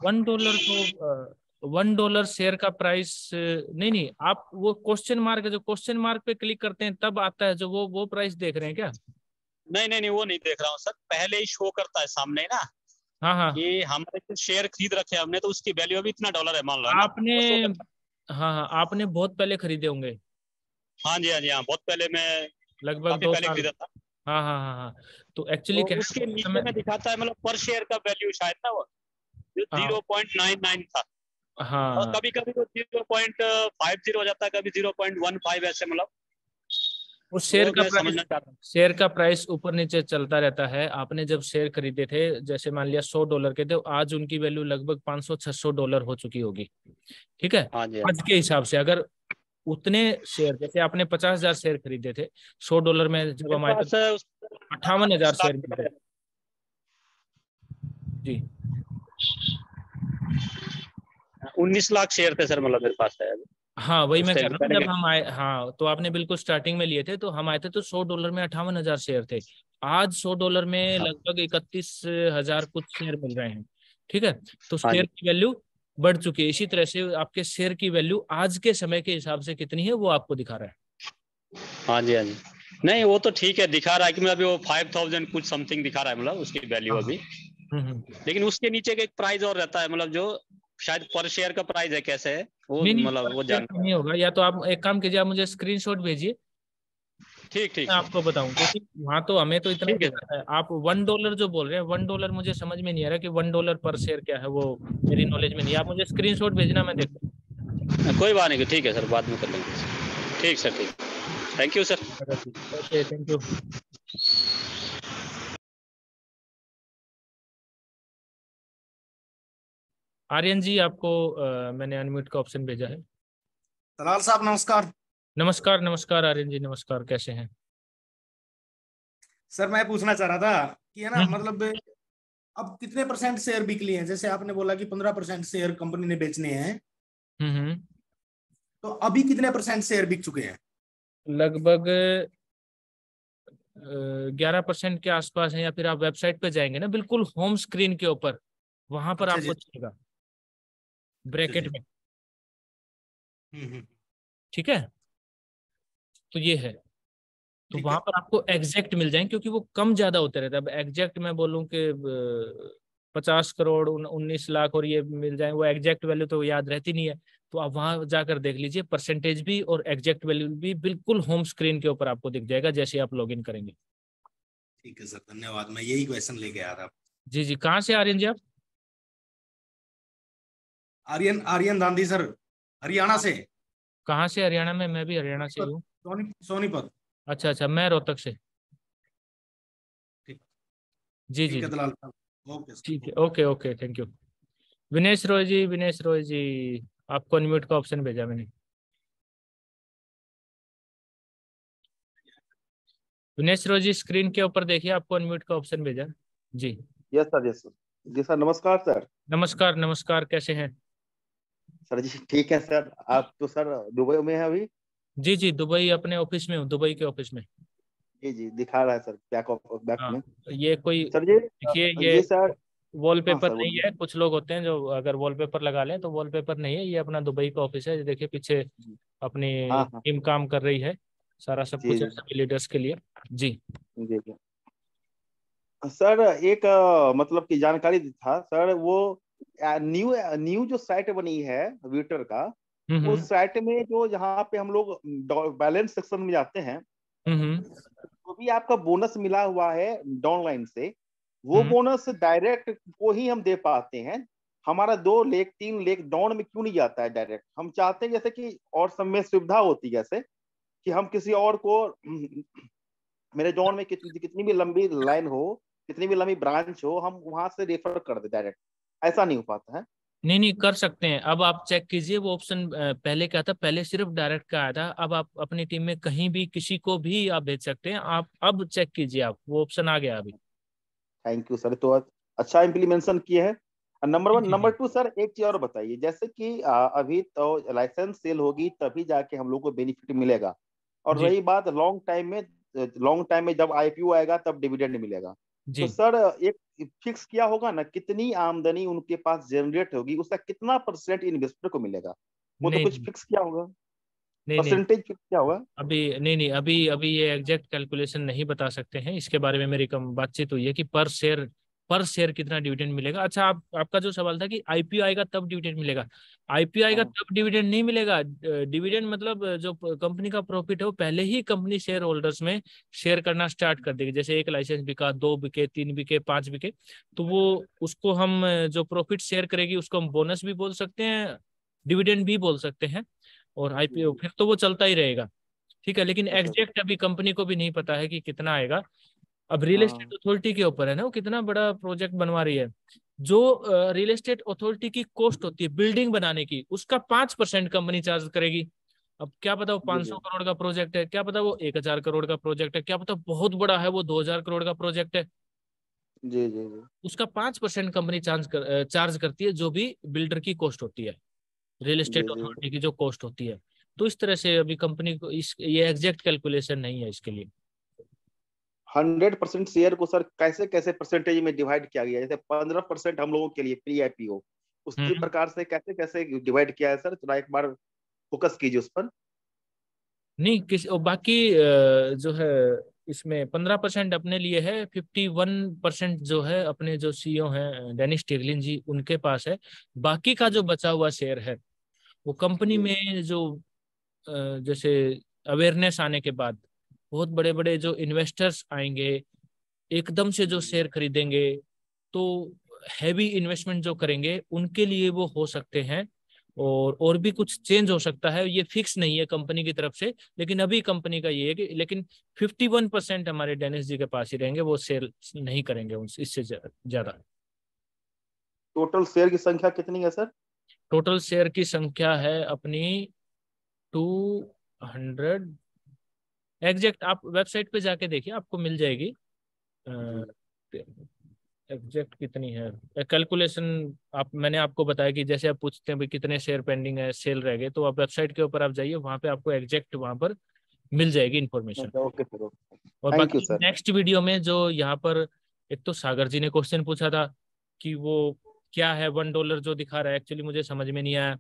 वन डॉलर तो वन डॉलर शेयर का प्राइस नहीं नहीं आप वो क्वेश्चन मार्क जो क्वेश्चन मार्क पे क्लिक करते हैं तब आता है जो वो वो प्राइस देख रहे हैं क्या नहीं नहीं नहीं वो नहीं देख रहा हूँ सर पहले ही शो करता है सामने ना हाँ हाँ ये हमारे जो शेयर खरीद रखे हमने तो उसकी वैल्यू अभी इतना डॉलर है मान लो आपने हाँ हाँ आपने बहुत पहले खरीदे होंगे हाँ जी हाँ जी हाँ बहुत पहले मैं लगभग दो पहले खरीदा था हाँ हाँ हाँ हाँ तो एक्चुअली तो उसके नीचे में दिखाता है मतलब पर शेयर का वैल्यू शायद ना वो जीरो पॉइंट नाइन नाइन था हाँ और कभी कभी जीरो पॉइंट फाइव जीरो हो जाता है कभी जीरो पॉइंट वन फाइव ऐसे मतलब वो शेयर का प्राइस शेयर का प्राइस ऊपर नीचे चलता रहता है आपने जब शेयर खरीदे थे जैसे मान लिया सौ डॉलर के थे तो आज उनकी वैल्यू लगभग पांच सौ छह सौ डॉलर हो चुकी होगी ठीक है हाँ हाँ आज के हिसाब से अगर उतने शेयर जैसे आपने पचास हजार शेयर खरीदे थे सौ डॉलर में जब हमारे अट्ठावन हजार शेयर खरीदे जी उन्नीस लाख शेयर थे सर मतलब मेरे पास है हाँ वही मैं कह रहा जब हम आए हाँ तो आपने बिल्कुल स्टार्टिंग में लिए थे तो हम आए थे तो सौ डॉलर में अठावन हजार शेयर थे आज सौ डॉलर में हाँ। लगभग इकतीस हजार कुछ शेयर मिल रहे हैं ठीक है तो हाँ शेयर हाँ। की वैल्यू बढ़ चुकी है इसी तरह से आपके शेयर की वैल्यू आज के समय के हिसाब से कितनी है वो आपको दिखा रहा है हाँ जी हाँ जी नहीं वो तो ठीक है दिखा रहा है कि मैं अभी वो फाइव थाउजेंड कुछ समथिंग दिखा रहा है मतलब उसकी वैल्यू हाँ। अभी हम्म, हम्म। लेकिन उसके नीचे का एक प्राइस और रहता है मतलब जो शायद पर शेयर का प्राइस है कैसे है वो मतलब वो जान नहीं होगा या तो आप एक काम कीजिए आप मुझे स्क्रीनशॉट भेजिए ठीक ठीक आपको बताऊं क्योंकि वहां तो हमें तो इतना है आप वन डॉलर जो बोल रहे हैं वन डॉलर मुझे समझ में नहीं आ रहा कि वन डॉलर पर शेयर क्या है वो मेरी नॉलेज में नहीं आप मुझे स्क्रीनशॉट भेजना मैं देखता हूँ कोई बात नहीं ठीक है सर बाद में कर लेंगे ठीक सर ठीक thank you sir okay thank you Aryan ji आपको आ, मैंने अनम्यूट का ऑप्शन भेजा है तलाल साहब नमस्कार नमस्कार नमस्कार आर्यन जी नमस्कार कैसे हैं सर मैं पूछना चाह रहा था कि है ना हुँ? हम्म। मतलब अब कितने परसेंट शेयर बिक लिए हैं जैसे आपने बोला कि पंद्रह परसेंट शेयर कंपनी ने बेचने हैं हम्म, हम्म। तो अभी कितने परसेंट शेयर बिक चुके हैं लगभग ग्यारह परसेंट के आसपास है या फिर आप वेबसाइट पे जाएंगे ना बिल्कुल होम स्क्रीन के ऊपर वहां पर अच्छा आपको चलेगा ब्रैकेट में हम्म, हम्म। ठीक है तो ये है तो वहां पर आपको एग्जैक्ट मिल जाएंगे क्योंकि वो कम ज्यादा होते रहते अब एग्जैक्ट मैं बोलूँ कि पचास करोड़ उन्नीस लाख और ये मिल जाए वो एग्जैक्ट वैल्यू तो याद रहती नहीं है तो आप वहां जाकर देख लीजिए परसेंटेज भी और एग्जैक्ट वैल्यू भी बिल्कुल होम स्क्रीन के ऊपर आपको दिख जाएगा जैसे आप लॉग इन करेंगे ठीक है सर धन्यवाद मैं यही क्वेश्चन लेके आ रहा जी जी कहाँ से आ रहे हैं जी आप आर्यन आर्यन दांधी सर हरियाणा से कहाँ से हरियाणा में मैं भी हरियाणा से हूँ सोनीपत अच्छा अच्छा मैं रोहतक से जी जी ठीक है okay okay thank you Vinesh Roy ji Vinesh Roy ji आपको अनम्यूट का ऑप्शन भेजा मैंने विनेश रॉय जी स्क्रीन के ऊपर देखिए आपको अनम्यूट का ऑप्शन भेजा जी यस सर यस सर जी सर नमस्कार सर नमस्कार नमस्कार कैसे हैं सर जी ठीक है सर आप तो सर दुबई में है अभी जी जी दुबई अपने ऑफिस में हूँ दुबई के ऑफिस में जी जी दिखा रहा है सर बैक ऑफ बैक में ये कोई सर जी ये ये, सर वॉलपेपर हाँ, नहीं है कुछ लोग होते हैं जो अगर वॉलपेपर लगा लें तो वॉलपेपर नहीं है ये अपना दुबई का ऑफिस है देखिए पीछे अपनी टीम हाँ, हाँ। काम कर रही है सारा सब कुछ सभी लीडर्स के लिए जी जी सर एक मतलब की जानकारी था सर वो न्यू न्यू जो साइट बनी है व्यूटर का उस साइट में जो जहाँ पे हम लोग बैलेंस सेक्शन में जाते हैं जो भी आपका बोनस मिला हुआ है डाउनलाइन से वो बोनस हम्म। डायरेक्ट को ही हम दे पाते हैं हमारा दो लेख तीन लेख डाउन में क्यों नहीं जाता है डायरेक्ट हम चाहते हैं जैसे कि और सब में सुविधा होती है जैसे कि हम किसी और को मेरे जोन में कितनी कितनी भी लंबी लाइन हो कितनी भी लंबी ब्रांच हो हम वहां से रेफर कर दे डायरेक्ट ऐसा नहीं हो पाता है नहीं नहीं कर सकते हैं अब आप चेक कीजिए वो ऑप्शन पहले क्या था पहले सिर्फ डायरेक्ट का आया था अब आप अपनी टीम में कहीं भी किसी को भी आप भेज सकते हैं आप अब चेक कीजिए आप वो ऑप्शन आ गया अभी थैंक यू सर तो अच्छा इम्प्लीमेंशन किया है number one number two sir एक चीज और बताइए जैसे कि अभी तो लाइसेंस सेल होगी तभी जाके हम लोग को बेनिफिट मिलेगा और रही बात लॉन्ग टाइम में लॉन्ग टाइम में जब आईपीओ आएगा तब डिविडेंड मिलेगा तो सर एक फिक्स किया होगा ना कितनी आमदनी उनके पास जनरेट होगी उसका कितना परसेंट इन्वेस्टर को मिलेगा वो तो कुछ फिक्स किया होगा नहीं परसेंटेज क्या होगा अभी नहीं नहीं अभी अभी ये एग्जैक्ट कैलकुलेशन नहीं बता सकते हैं इसके बारे में मेरी कम बातचीत हुई है कि पर शेयर पर शेयर कितना डिविडेंड मिलेगा अच्छा आप आपका जो सवाल था कि आईपीओ आएगा तब डिविडेंड मिलेगा आईपीओ आएगा हाँ। तब डिविडेंड नहीं मिलेगा डिविडेंड मतलब जो कंपनी का प्रॉफिट है वो पहले ही कंपनी शेयर होल्डर्स में शेयर करना स्टार्ट कर देगी जैसे एक लाइसेंस बिका दो बिके तीन बिके पांच बिके तो वो उसको हम जो प्रॉफिट शेयर करेगी उसको हम बोनस भी बोल सकते हैं डिविडेंड भी बोल सकते हैं और आईपीओ हम्म। फिर तो वो चलता ही रहेगा ठीक है लेकिन अच्छा। एग्जैक्ट अभी कंपनी को भी नहीं पता है कि कितना आएगा अब रियल हाँ। एस्टेट अथॉरिटी के ऊपर है ना वो कितना बड़ा प्रोजेक्ट बनवा रही है जो रियल एस्टेट अथॉरिटी की कॉस्ट होती है बिल्डिंग बनाने की उसका पांच परसेंट कंपनी चार्ज करेगी अब क्या पता वो पांच सौ करोड़ का प्रोजेक्ट है क्या पता वो एक हजार करोड़ का प्रोजेक्ट है क्या पता बहुत बड़ा है वो दो हजार करोड़ का प्रोजेक्ट है जी जी जी उसका पांच परसेंट कंपनी चार्ज कर, चार्ज करती है जो भी बिल्डर की कॉस्ट होती है रियल एस्टेट अथॉरिटी की जो कॉस्ट होती है तो इस तरह से अभी कंपनी को इस ये एग्जैक्ट कैलकुलेशन नहीं है इसके लिए हंड्रेड परसेंट शेयर को सर कैसे कैसे परसेंटेज में डिवाइड किया गया जैसे पंद्रह परसेंट हम लोगों के लिए प्री आईपीओ उसी प्रकार से कैसे कैसे डिवाइड किया है सर थोड़ा एक बार फोकस कीजिए उस पर नहीं किस और बाकी जो है इसमें पंद्रह परसेंट अपने लिए है फिफ्टी वन परसेंट जो है अपने जो सीईओ e हैं डेनिस टिरलिन जी उनके पास है बाकी का जो बचा हुआ शेयर है वो कंपनी में जो जैसे अवेयरनेस आने के बाद बहुत बड़े बड़े जो इन्वेस्टर्स आएंगे एकदम से जो शेयर खरीदेंगे तो हैवी इन्वेस्टमेंट जो करेंगे उनके लिए वो हो सकते हैं और और भी कुछ चेंज हो सकता है ये फिक्स नहीं है कंपनी की तरफ से लेकिन अभी कंपनी का ये है कि लेकिन 51 परसेंट हमारे डेनिस जी के पास ही रहेंगे वो शेयर नहीं करेंगे उनसे इससे ज्यादा टोटल शेयर की संख्या कितनी है सर टोटल शेयर की संख्या है अपनी टू हंड्रेड एग्जैक्ट आप वेबसाइट पे जाके देखिए आपको मिल जाएगी एग्जैक्ट कितनी है कैलकुलेशन आप मैंने आपको बताया कि जैसे आप पूछते हैं कितने शेयर पेंडिंग है सेल रह गए तो आप वेबसाइट के ऊपर आप जाइए वहां पे आपको एग्जैक्ट वहां पर मिल जाएगी इन्फॉर्मेशन अच्छा, और बाकी नेक्स्ट वीडियो में जो यहाँ पर एक तो सागर जी ने क्वेश्चन पूछा था कि वो क्या है वन डॉलर जो दिखा रहा है एक्चुअली मुझे समझ में नहीं आया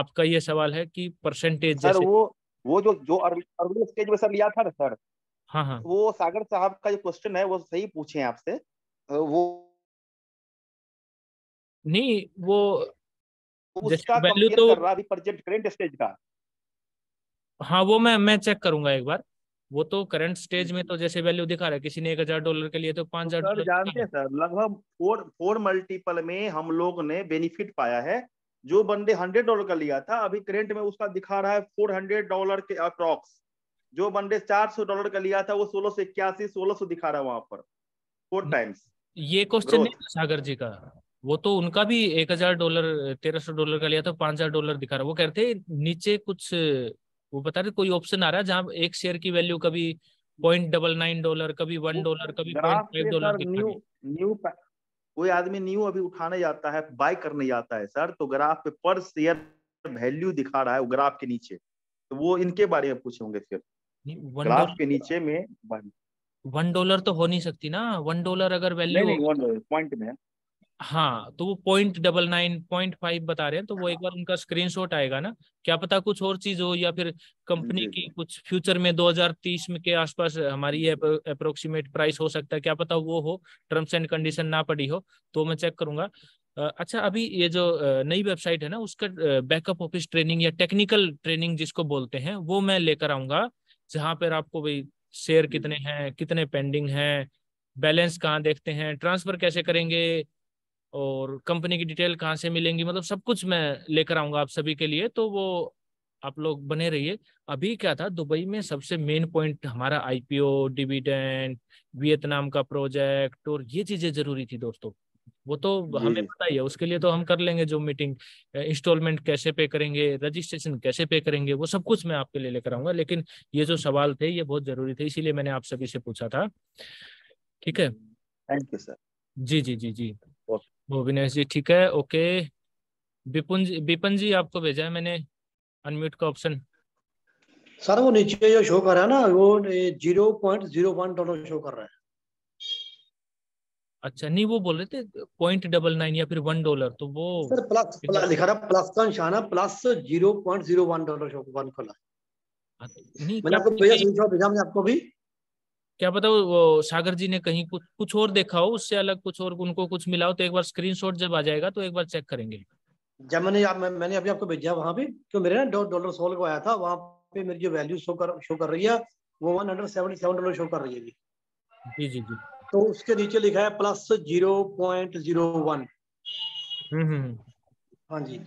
आपका ये सवाल है कि परसेंटेज जैसे वो वो जो जो अर्ली स्टेज में सर लिया था ना सर हाँ, हाँ। वो सागर साहब का जो क्वेश्चन है वो सही पूछे आपसे वो नहीं वो उसका वैल्यू तो कर रहा अभी प्रेजेंट करंट स्टेज का हाँ वो मैं मैं चेक करूंगा एक बार वो तो करंट स्टेज में हम्म। तो जैसे वैल्यू दिखा रहा है किसी ने एक हजार डॉलर के लिए तो पांच तो हजार डॉलर जानते हैं सर लगभग फोर फोर मल्टीपल में हम लोग ने बेनिफिट पाया है जो बंदे हंड्रेड डॉलर का लिया था अभी करेंट में उसका दिखा रहा है फोर हंड्रेड डॉलर के अप्रॉक्स जो बंदे चार सौ डॉलर का लिया था वो सोलह सौ इक्यासी सोलह सौ दिखा रहा है वहां पर फोर टाइम्स ये क्वेश्चन सागर जी का वो तो उनका भी एक हजार डॉलर तेरह सौ डॉलर का लिया था पांच हजार डॉलर दिखा रहा वो कहते नीचे कुछ वो बता रहे कोई ऑप्शन आ रहा है जहाँ एक शेयर की वैल्यू कभी पॉइंट डबल नाइन डॉलर कभी वन डॉलर कभी point five dollar new new कोई आदमी न्यू अभी उठाने जाता है बाय करने जाता है सर तो ग्राफ पे पर शेयर वैल्यू दिखा रहा है ग्राफ के नीचे तो वो इनके बारे में पूछे होंगे फिर ग्राफ के नीचे में वन डॉलर तो हो नहीं सकती ना वन डॉलर अगर वैल्यू नहीं, नहीं, पॉइंट में हाँ तो वो point double nine point five बता रहे हैं तो वो एक बार उनका स्क्रीनशॉट आएगा ना क्या पता कुछ और चीज हो या फिर कंपनी की कुछ फ्यूचर में 2030 में के आसपास हमारी ये अप्रोक्सीमेट प्राइस हो सकता है क्या पता वो हो टर्म्स एंड कंडीशन ना पड़ी हो तो मैं चेक करूंगा अच्छा अभी ये जो नई वेबसाइट है ना उसका बैकअप ऑफिस ट्रेनिंग या टेक्निकल ट्रेनिंग जिसको बोलते हैं वो मैं लेकर आऊंगा जहाँ पर आपको भाई शेयर कितने हैं कितने पेंडिंग हैं बैलेंस कहाँ देखते हैं ट्रांसफर कैसे करेंगे और कंपनी की डिटेल कहाँ से मिलेंगी मतलब सब कुछ मैं लेकर आऊंगा आप सभी के लिए तो वो आप लोग बने रहिए अभी क्या था दुबई में सबसे मेन पॉइंट हमारा आईपीओ डिविडेंड वियतनाम का प्रोजेक्ट और ये चीजें जरूरी थी दोस्तों वो तो हमें पता ही है उसके लिए तो हम कर लेंगे जो मीटिंग इंस्टॉलमेंट कैसे पे करेंगे रजिस्ट्रेशन कैसे पे करेंगे वो सब कुछ मैं आपके लिए लेकर आऊंगा लेकिन ये जो सवाल थे ये बहुत जरूरी थे इसीलिए मैंने आप सभी से पूछा था ठीक है थैंक यू सर जी जी जी जी भुवनेश जी ठीक है ओके विपुन जी विपन जी आपको भेजा है मैंने अनम्यूट का ऑप्शन सर वो नीचे जो शो कर रहा है ना वो zero point zero one dollar show कर रहा है अच्छा नहीं वो बोल रहे थे पॉइंट डबल नाइन या फिर वन डॉलर तो वो सर प्लस लिखा रहा प्लस का निशान है plus zero point zero one dollar show वन खोला अच्छा, मैंने आपको भेजा भेजा मैंने आपको भी क्या पता वो सागर जी ने कहीं कुछ कुछ और देखा हो उससे अलग कुछ और उनको कुछ मिला हो तो एक बार स्क्रीनशॉट जब आ जाएगा तो एक बार चेक करेंगे जब मैंने आप, मैं, मैंने अभी आपको भेजा वहाँ पे क्यों तो मेरे ना दो डॉलर सोल को आया था वहाँ पे मेरी जो वैल्यू शो कर शो कर रही है वो one hundred seventy seven dollar show कर रही है जी जी जी तो उसके नीचे लिखा है plus zero point zero one हाँ जी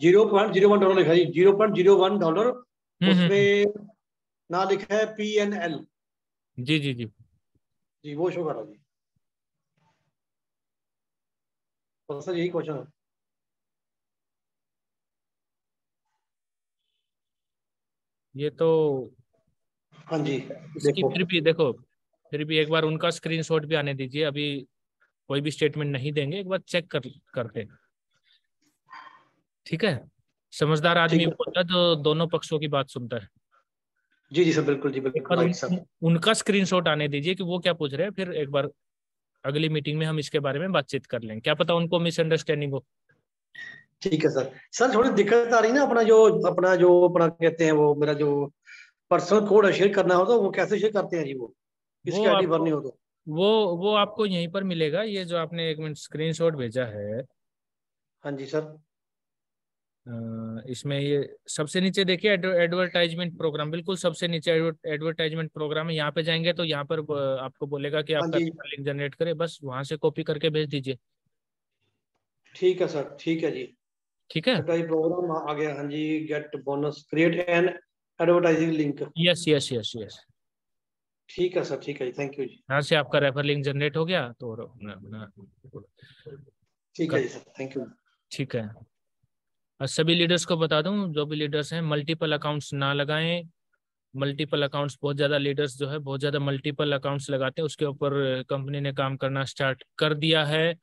zero point zero one dollar लिखा जी zero point zero one dollar उसमें हम्म। ना लिखा है पी एन एल जी जी जी जी वो शो करा जी सर यही क्वेश्चन है ये तो हाँ जी देखो फिर भी देखो फिर भी एक बार उनका स्क्रीनशॉट भी आने दीजिए अभी कोई भी स्टेटमेंट नहीं देंगे एक बार चेक कर करते ठीक है समझदार आदमी होता है जो तो दोनों पक्षों की बात सुनता है जी जी सर बिल्कुल जी बिल्कुल उनका स्क्रीनशॉट आने दीजिए कि वो क्या पूछ रहे हैं फिर एक बार अगली मीटिंग में हम इसके बारे में बातचीत कर लेंगे क्या पता उनको मिसअंडरस्टैंडिंग हो ठीक है सर सर थोड़ी दिक्कत आ रही ना अपना जो अपना जो अपना कहते हैं वो मेरा जो पर्सनल कोड शेयर करना हो तो वो कैसे शेयर करते हैं जी वो इसकी आईडी भरनी हो तो वो वो आपको यहीं पर मिलेगा ये जो आपने एक मिनट स्क्रीनशॉट भेजा है हाँ जी सर इसमें ये सबसे नीचे देखिए एडवर्टाइजमेंट प्रोग्राम बिल्कुल सबसे नीचे एडवर्टाइजमेंट प्रोग्राम है यहाँ पे जाएंगे तो यहाँ पर आपको बोलेगा कि हाँ आपका लिंक जनरेट करे बस वहां से कॉपी करके भेज दीजिए ठीक है सर ठीक है जी ठीक है प्रोग्राम तो आ गया हाँ जी get bonus create an advertising link yes yes yes yes ठीक है सर ठीक है थैंक यू जी यहाँ से आपका रेफर लिंक जनरेट हो गया तो ठीक है जी सर थैंक यू ठीक है सभी लीडर्स को बता दूं जो भी लीडर्स हैं मल्टीपल अकाउंट्स ना लगाएं मल्टीपल अकाउंट्स बहुत ज़्यादा लीडर्स जो है बहुत ज़्यादा मल्टीपल अकाउंट्स लगाते हैं उसके ऊपर कंपनी ने काम करना स्टार्ट कर दिया है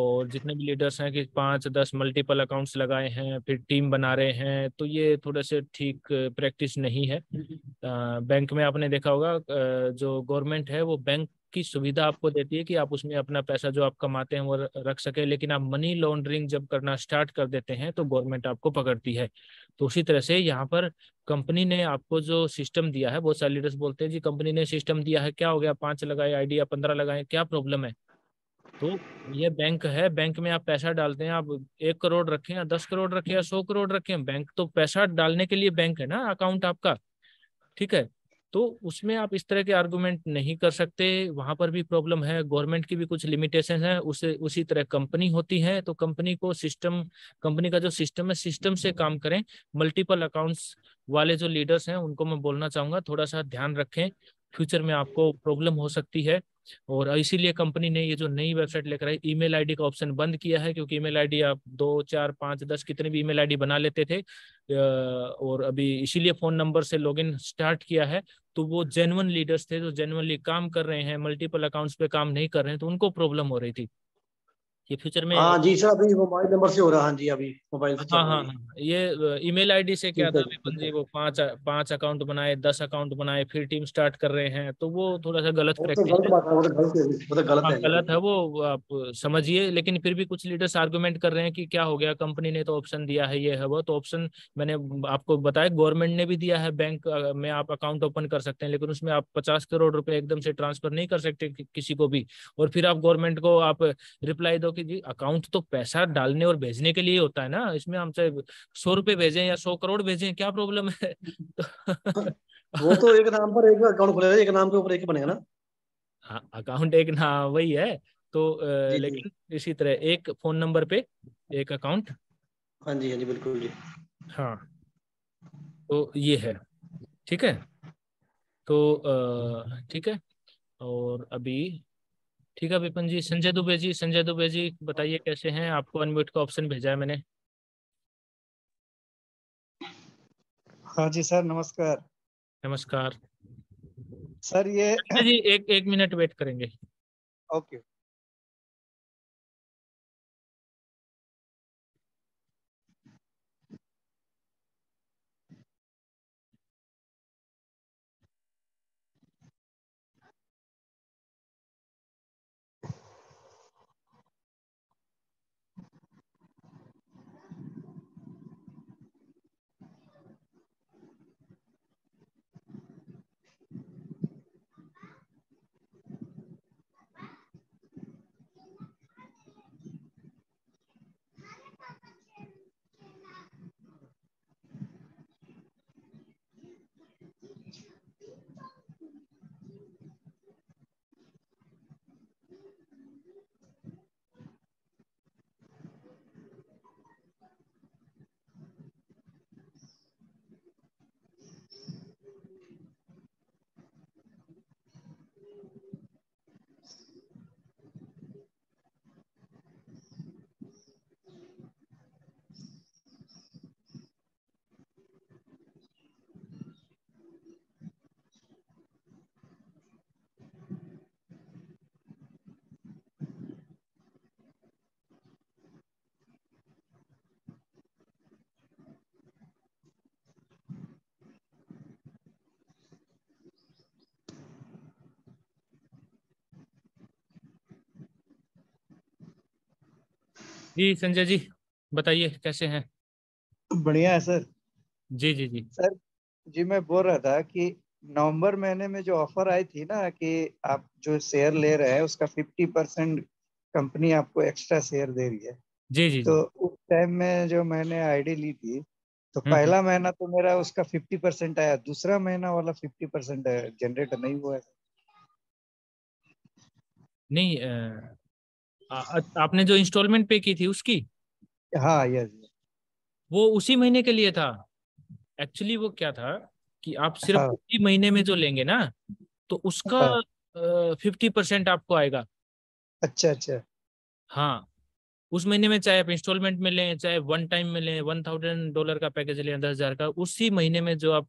और जितने भी लीडर्स हैं कि पाँच दस मल्टीपल अकाउंट्स लगाए हैं फिर टीम बना रहे हैं तो ये थोड़े से ठीक प्रैक्टिस नहीं है बैंक हम्म, हम्म। में आपने देखा होगा जो गवर्नमेंट है वो बैंक की सुविधा आपको देती है कि आप उसमें अपना पैसा जो आप कमाते हैं वो रख सके लेकिन आप मनी लॉन्ड्रिंग जब करना स्टार्ट कर देते हैं तो गवर्नमेंट आपको पकड़ती है तो उसी तरह से यहाँ पर कंपनी ने आपको जो सिस्टम दिया है बहुत सारे लीडर्स बोलते हैं जी कंपनी ने सिस्टम दिया है क्या हो गया पांच लगाए आइडिया पंद्रह लगाए क्या प्रॉब्लम है तो ये बैंक है बैंक में आप पैसा डालते हैं आप एक करोड़ रखें या दस करोड़ रखें या सौ करोड़ रखें बैंक तो पैसा डालने के लिए बैंक है ना अकाउंट आपका ठीक है तो उसमें आप इस तरह के आर्गूमेंट नहीं कर सकते वहां पर भी प्रॉब्लम है गवर्नमेंट की भी कुछ लिमिटेशन है उसे उसी तरह कंपनी होती है तो कंपनी को सिस्टम कंपनी का जो सिस्टम है सिस्टम से काम करें मल्टीपल अकाउंट्स वाले जो लीडर्स हैं उनको मैं बोलना चाहूंगा थोड़ा सा ध्यान रखें फ्यूचर में आपको प्रॉब्लम हो सकती है और इसीलिए कंपनी ने ये जो नई वेबसाइट लेकर आई ईमेल आईडी का ऑप्शन बंद किया है क्योंकि ईमेल आईडी आप दो चार पांच दस कितने भी ईमेल आईडी बना लेते थे और अभी इसीलिए फ़ोन नंबर से लॉगिन स्टार्ट किया है तो वो जेनवन लीडर्स थे जो जेनवनली काम कर रहे हैं मल्टीपल अकाउंट्स पे काम नहीं कर रहे हैं तो उनको प्रॉब्लम हो रही थी ये फ्यूचर में हाँ जी सर अभी मोबाइल नंबर से हो रहा है हाँ जी अभी मोबाइल से हाँ हाँ, हाँ ये ईमेल आईडी से क्या था अभी जी वो पांच पांच अकाउंट बनाए दस अकाउंट बनाए फिर टीम स्टार्ट कर रहे हैं तो वो थोड़ा सा गलत प्रैक्टिस तो, तो गलत है तो हाँ, गलत है वो आप समझिए लेकिन फिर भी कुछ लीडर्स आर्गूमेंट कर रहे हैं कि क्या हो गया कंपनी ने तो ऑप्शन दिया है ये है वो तो ऑप्शन मैंने आपको बताया गवर्नमेंट ने भी दिया है बैंक में आप अकाउंट ओपन कर सकते हैं लेकिन उसमें आप पचास करोड़ रुपए एकदम से ट्रांसफर नहीं कर सकते किसी को भी और फिर आप गवर्नमेंट को आप रिप्लाई दो कि जी अकाउंट तो पैसा डालने और भेजने के लिए होता है ना इसमें हमसे सौ रुपए भेजे या सौ करोड़ भेजे क्या प्रॉब्लम है तो वो तो एक नाम पर एक अकाउंट खुलेगा एक नाम के ऊपर एक बनेगा ना हाँ अकाउंट एक ना वही है तो जी, लेकिन जी. इसी तरह एक फोन नंबर पे एक अकाउंट हाँ जी हाँ जी बिल्कुल जी हाँ तो ये है ठीक है तो हाँ। ठीक है और अभी ठीक है विपिन जी संजय दुबे जी संजय दुबे जी बताइए कैसे हैं आपको अनम्यूट का ऑप्शन भेजा है मैंने हाँ जी सर नमस्कार नमस्कार सर ये जी एक एक मिनट वेट करेंगे ओके okay. जी संजय जी बताइए कैसे हैं बढ़िया है सर जी जी जी सर जी मैं बोल रहा था कि नवंबर महीने में जो ऑफर आई थी ना कि आप जो शेयर ले रहे हैं उसका फिफ्टी परसेंट कंपनी आपको एक्स्ट्रा शेयर दे रही है जी जी तो उस टाइम में जो मैंने आईडी ली थी तो हम्म, पहला हम्म। महीना तो मेरा उसका फिफ्टी परसेंट आया दूसरा महीना वाला फिफ्टी परसेंट जनरेट नहीं हुआ नहीं आपने जो इंस्टॉलमेंट पे की थी उसकी हाँ यस वो उसी महीने के लिए था एक्चुअली वो क्या था कि आप सिर्फ हाँ। उसी महीने में जो लेंगे ना तो उसका फिफ्टी हाँ। परसेंट आपको आएगा अच्छा अच्छा हाँ उस महीने में चाहे आप इंस्टॉलमेंट में लें चाहे वन टाइम में लें वन थाउजेंड डॉलर का पैकेज लें दस हजार का उसी महीने में जो आप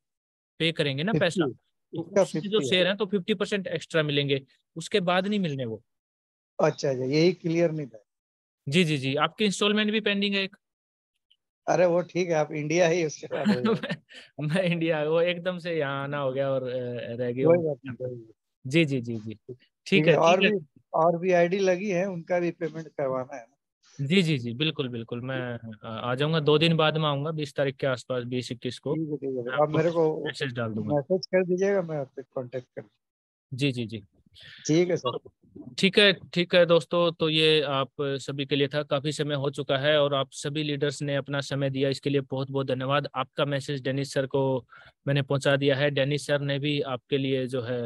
पे करेंगे ना 50, पैसा तो उसके जो शेयर है तो फिफ्टी परसेंट एक्स्ट्रा मिलेंगे उसके बाद नहीं मिलने वो अच्छा अच्छा यही क्लियर नहीं था जी जी जी आपकी इंस्टॉलमेंट भी पेंडिंग है एक अरे वो ठीक है आप इंडिया ही उसके मैं इंडिया वो एकदम से यहाँ आना हो गया और रह गया जी जी जी जी ठीक है और भी और भी आईडी लगी है उनका भी पेमेंट करवाना है जी जी जी बिल्कुल बिल्कुल मैं आ जाऊंगा दो दिन बाद में आऊंगा बीस तारीख के आसपास बीस इक्कीस को आप मेरे को मैसेज डाल दूंगा मैसेज कर दीजिएगा मैं आपसे कांटेक्ट कर जी जी जी ठीक है तो सर ठीक है ठीक है दोस्तों तो ये आप सभी के लिए था काफी समय हो चुका है और आप सभी लीडर्स ने अपना समय दिया इसके लिए बहुत बहुत धन्यवाद आपका मैसेज डेनिस सर को मैंने पहुंचा दिया है डेनिस सर ने भी आपके लिए जो है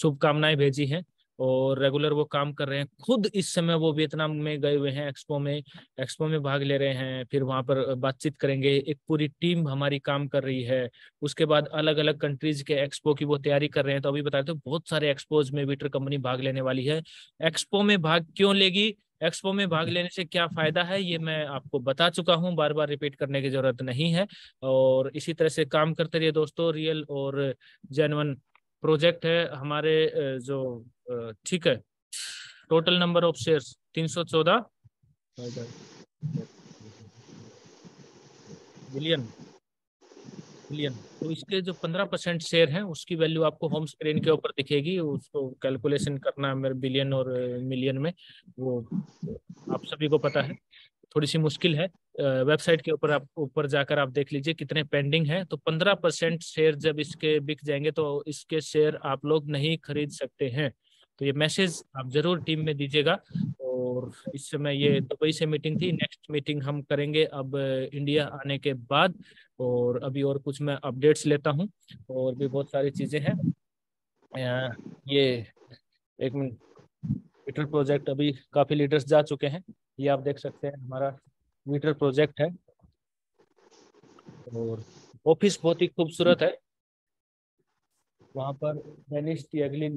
शुभकामनाएं भेजी हैं और रेगुलर वो काम कर रहे हैं खुद इस समय वो वियतनाम में गए हुए हैं एक्सपो में एक्सपो में भाग ले रहे हैं फिर वहां पर बातचीत करेंगे एक पूरी टीम हमारी काम कर रही है उसके बाद अलग अलग कंट्रीज के एक्सपो की वो तैयारी कर रहे हैं तो अभी बता रहे थे बहुत सारे एक्सपोज में विटर कंपनी भाग लेने वाली है एक्सपो में भाग क्यों लेगी एक्सपो में भाग लेने से क्या फायदा है ये मैं आपको बता चुका हूँ बार बार रिपीट करने की जरूरत नहीं है और इसी तरह से काम करते रहिए दोस्तों रियल और जेनवन प्रोजेक्ट है हमारे जो ठीक है total number of shares 314 billion billion तो इसके जो 15 परसेंट शेयर हैं उसकी वैल्यू आपको होम स्क्रीन के ऊपर दिखेगी उसको कैलकुलेशन करना मेरे बिलियन और मिलियन में वो आप सभी को पता है थोड़ी सी मुश्किल है वेबसाइट के ऊपर आप ऊपर जाकर आप देख लीजिए कितने पेंडिंग है तो पंद्रह परसेंट शेयर जब इसके बिक जाएंगे तो इसके शेयर आप लोग नहीं खरीद सकते हैं तो ये मैसेज आप जरूर टीम में दीजिएगा और इस समय ये दुबई से मीटिंग थी नेक्स्ट मीटिंग हम करेंगे अब इंडिया आने के बाद और अभी और कुछ मैं अपडेट्स लेता हूँ और भी बहुत सारी चीज़ें हैं ये एक मिनट ट्विटर प्रोजेक्ट अभी काफ़ी लीडर्स जा चुके हैं ये आप देख सकते हैं हमारा मीटर प्रोजेक्ट है और ऑफिस बहुत ही खूबसूरत है वहाँ पर डेनिस टियगलिन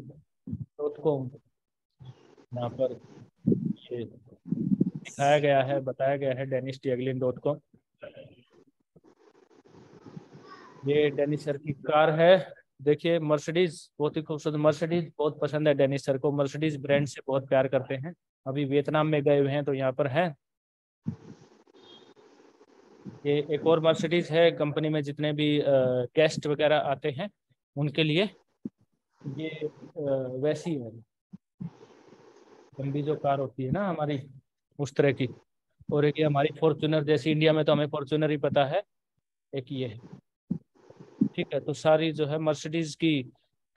डॉट कॉम यहाँ पर दिखाया गया है बताया गया है डेनिस टियगलिन डॉट कॉम ये डेनिस सर की कार है देखिए मर्सिडीज बहुत ही खूबसूरत मर्सिडीज बहुत पसंद है डेनिस सर को मर्सिडीज ब्रांड से बहुत प्यार करते हैं अभी वियतनाम में गए हुए हैं तो यहाँ पर है ये एक और मर्सिडीज है कंपनी में जितने भी गेस्ट वगैरह आते हैं उनके लिए ये वैसी है लंबी जो कार होती है ना हमारी उस तरह की और एक ये हमारी फॉर्चुनर जैसी इंडिया में तो हमें फॉर्चुनर ही पता है एक ये है ठीक है तो सारी जो है मर्सिडीज की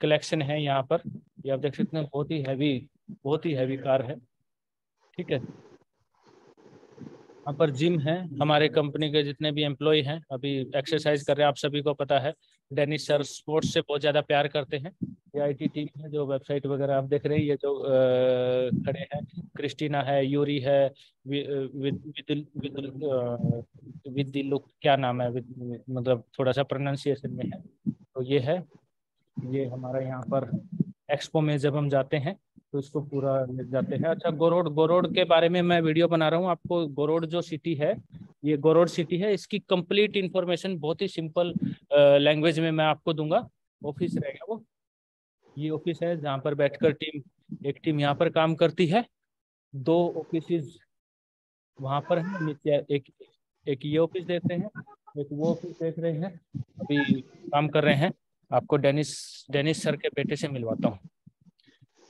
कलेक्शन है यहाँ पर ये आप देख सकते हैं बहुत ही हैवी बहुत ही हैवी कार है ठीक है यहाँ पर जिम है हमारे कंपनी के जितने भी एम्प्लॉय हैं अभी एक्सरसाइज कर रहे हैं आप सभी को पता है डेनिस सर स्पोर्ट्स से बहुत ज़्यादा प्यार करते हैं ये आईटी टीम है जो वेबसाइट वगैरह आप देख रहे हैं ये जो खड़े हैं क्रिस्टीना है यूरी है विद लुक क्या नाम है मतलब थोड़ा सा प्रोनाउंसिएशन में है तो ये है ये हमारा यहाँ पर एक्सपो में जब हम जाते हैं तो इसको पूरा ले जाते हैं अच्छा गोरोड गोरोड के बारे में मैं वीडियो बना रहा हूँ आपको गोरोड जो सिटी है ये गोरोड सिटी है इसकी कंप्लीट इंफॉर्मेशन बहुत ही सिंपल लैंग्वेज में मैं आपको दूंगा ऑफिस रहेगा वो ये ऑफिस है जहाँ पर बैठकर टीम एक टीम यहाँ पर काम करती है दो ऑफिस वहाँ पर है नीचे एक एक ये ऑफिस देख रहे हैं एक वो ऑफिस देख रहे हैं अभी काम कर रहे हैं आपको डेनिस डेनिस सर के बेटे से मिलवाता हूँ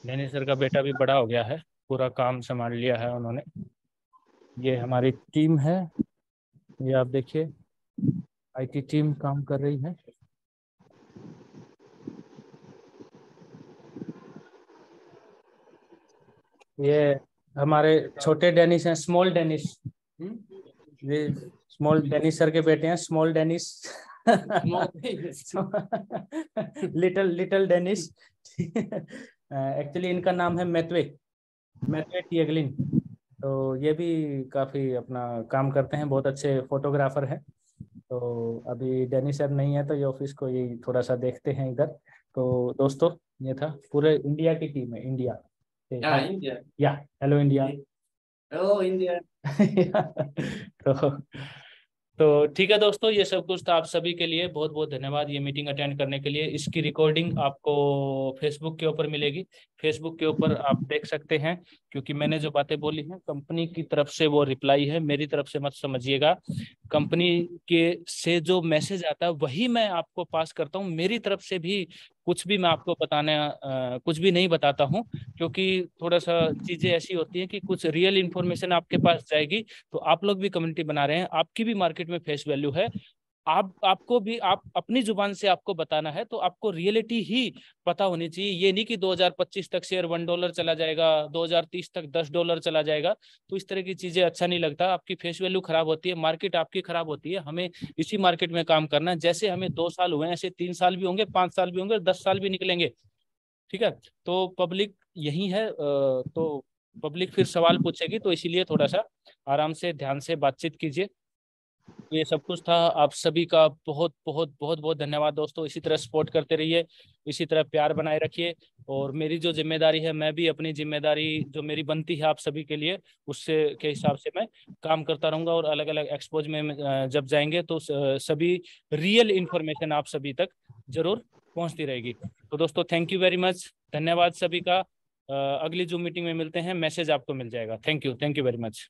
नैनी सर का बेटा भी बड़ा हो गया है पूरा काम संभाल लिया है उन्होंने ये हमारी टीम है ये आप देखिए आईटी टीम काम कर रही है ये हमारे छोटे डेनिस हैं स्मॉल डेनिस हम्म, ये स्मॉल डेनिस सर के बेटे हैं small Dennis little little Dennis actually इनका नाम है मैथवे मैथवे टियगलिन तो ये भी काफ़ी अपना काम करते हैं बहुत अच्छे फोटोग्राफर हैं तो अभी डैनी सर नहीं है तो ये ऑफिस को ये थोड़ा सा देखते हैं इधर तो दोस्तों ये था पूरे इंडिया की टीम है इंडिया या हाँ, इंडिया या hello India hello oh, India तो तो ठीक है दोस्तों ये सब कुछ था आप सभी के लिए बहुत बहुत धन्यवाद ये मीटिंग अटेंड करने के लिए इसकी रिकॉर्डिंग आपको फेसबुक के ऊपर मिलेगी फेसबुक के ऊपर आप देख सकते हैं क्योंकि मैंने जो बातें बोली हैं कंपनी की तरफ से वो रिप्लाई है मेरी तरफ से मत समझिएगा कंपनी के से जो मैसेज आता है वही मैं आपको पास करता हूँ मेरी तरफ से भी कुछ भी मैं आपको बताने कुछ भी नहीं बताता हूँ क्योंकि थोड़ा सा चीजें ऐसी होती हैं कि कुछ रियल इन्फॉर्मेशन आपके पास जाएगी तो आप लोग भी कम्युनिटी बना रहे हैं आपकी भी मार्केट में फेस वैल्यू है आप आपको भी आप अपनी जुबान से आपको बताना है तो आपको रियलिटी ही पता होनी चाहिए ये नहीं कि 2025 तक शेयर वन डॉलर चला जाएगा 2030 तक दस डॉलर चला जाएगा तो इस तरह की चीजें अच्छा नहीं लगता आपकी फेस वैल्यू खराब होती है मार्केट आपकी खराब होती है हमें इसी मार्केट में काम करना है जैसे हमें दो साल हुए ऐसे तीन साल भी होंगे पांच साल भी होंगे दस साल भी निकलेंगे ठीक है तो पब्लिक यही है तो पब्लिक फिर सवाल पूछेगी तो इसीलिए थोड़ा सा आराम से ध्यान से बातचीत कीजिए तो ये सब कुछ था आप सभी का बहुत बहुत बहुत बहुत धन्यवाद दोस्तों इसी तरह सपोर्ट करते रहिए इसी तरह प्यार बनाए रखिए और मेरी जो जिम्मेदारी है मैं भी अपनी जिम्मेदारी जो मेरी बनती है आप सभी के लिए उससे के हिसाब से मैं काम करता रहूंगा और अलग अलग एक्सपोज में जब जाएंगे तो सभी रियल इंफॉर्मेशन आप सभी तक जरूर पहुंचती रहेगी तो दोस्तों थैंक यू वेरी मच धन्यवाद सभी का अगली जो मीटिंग में मिलते हैं मैसेज आपको मिल जाएगा thank you thank you very much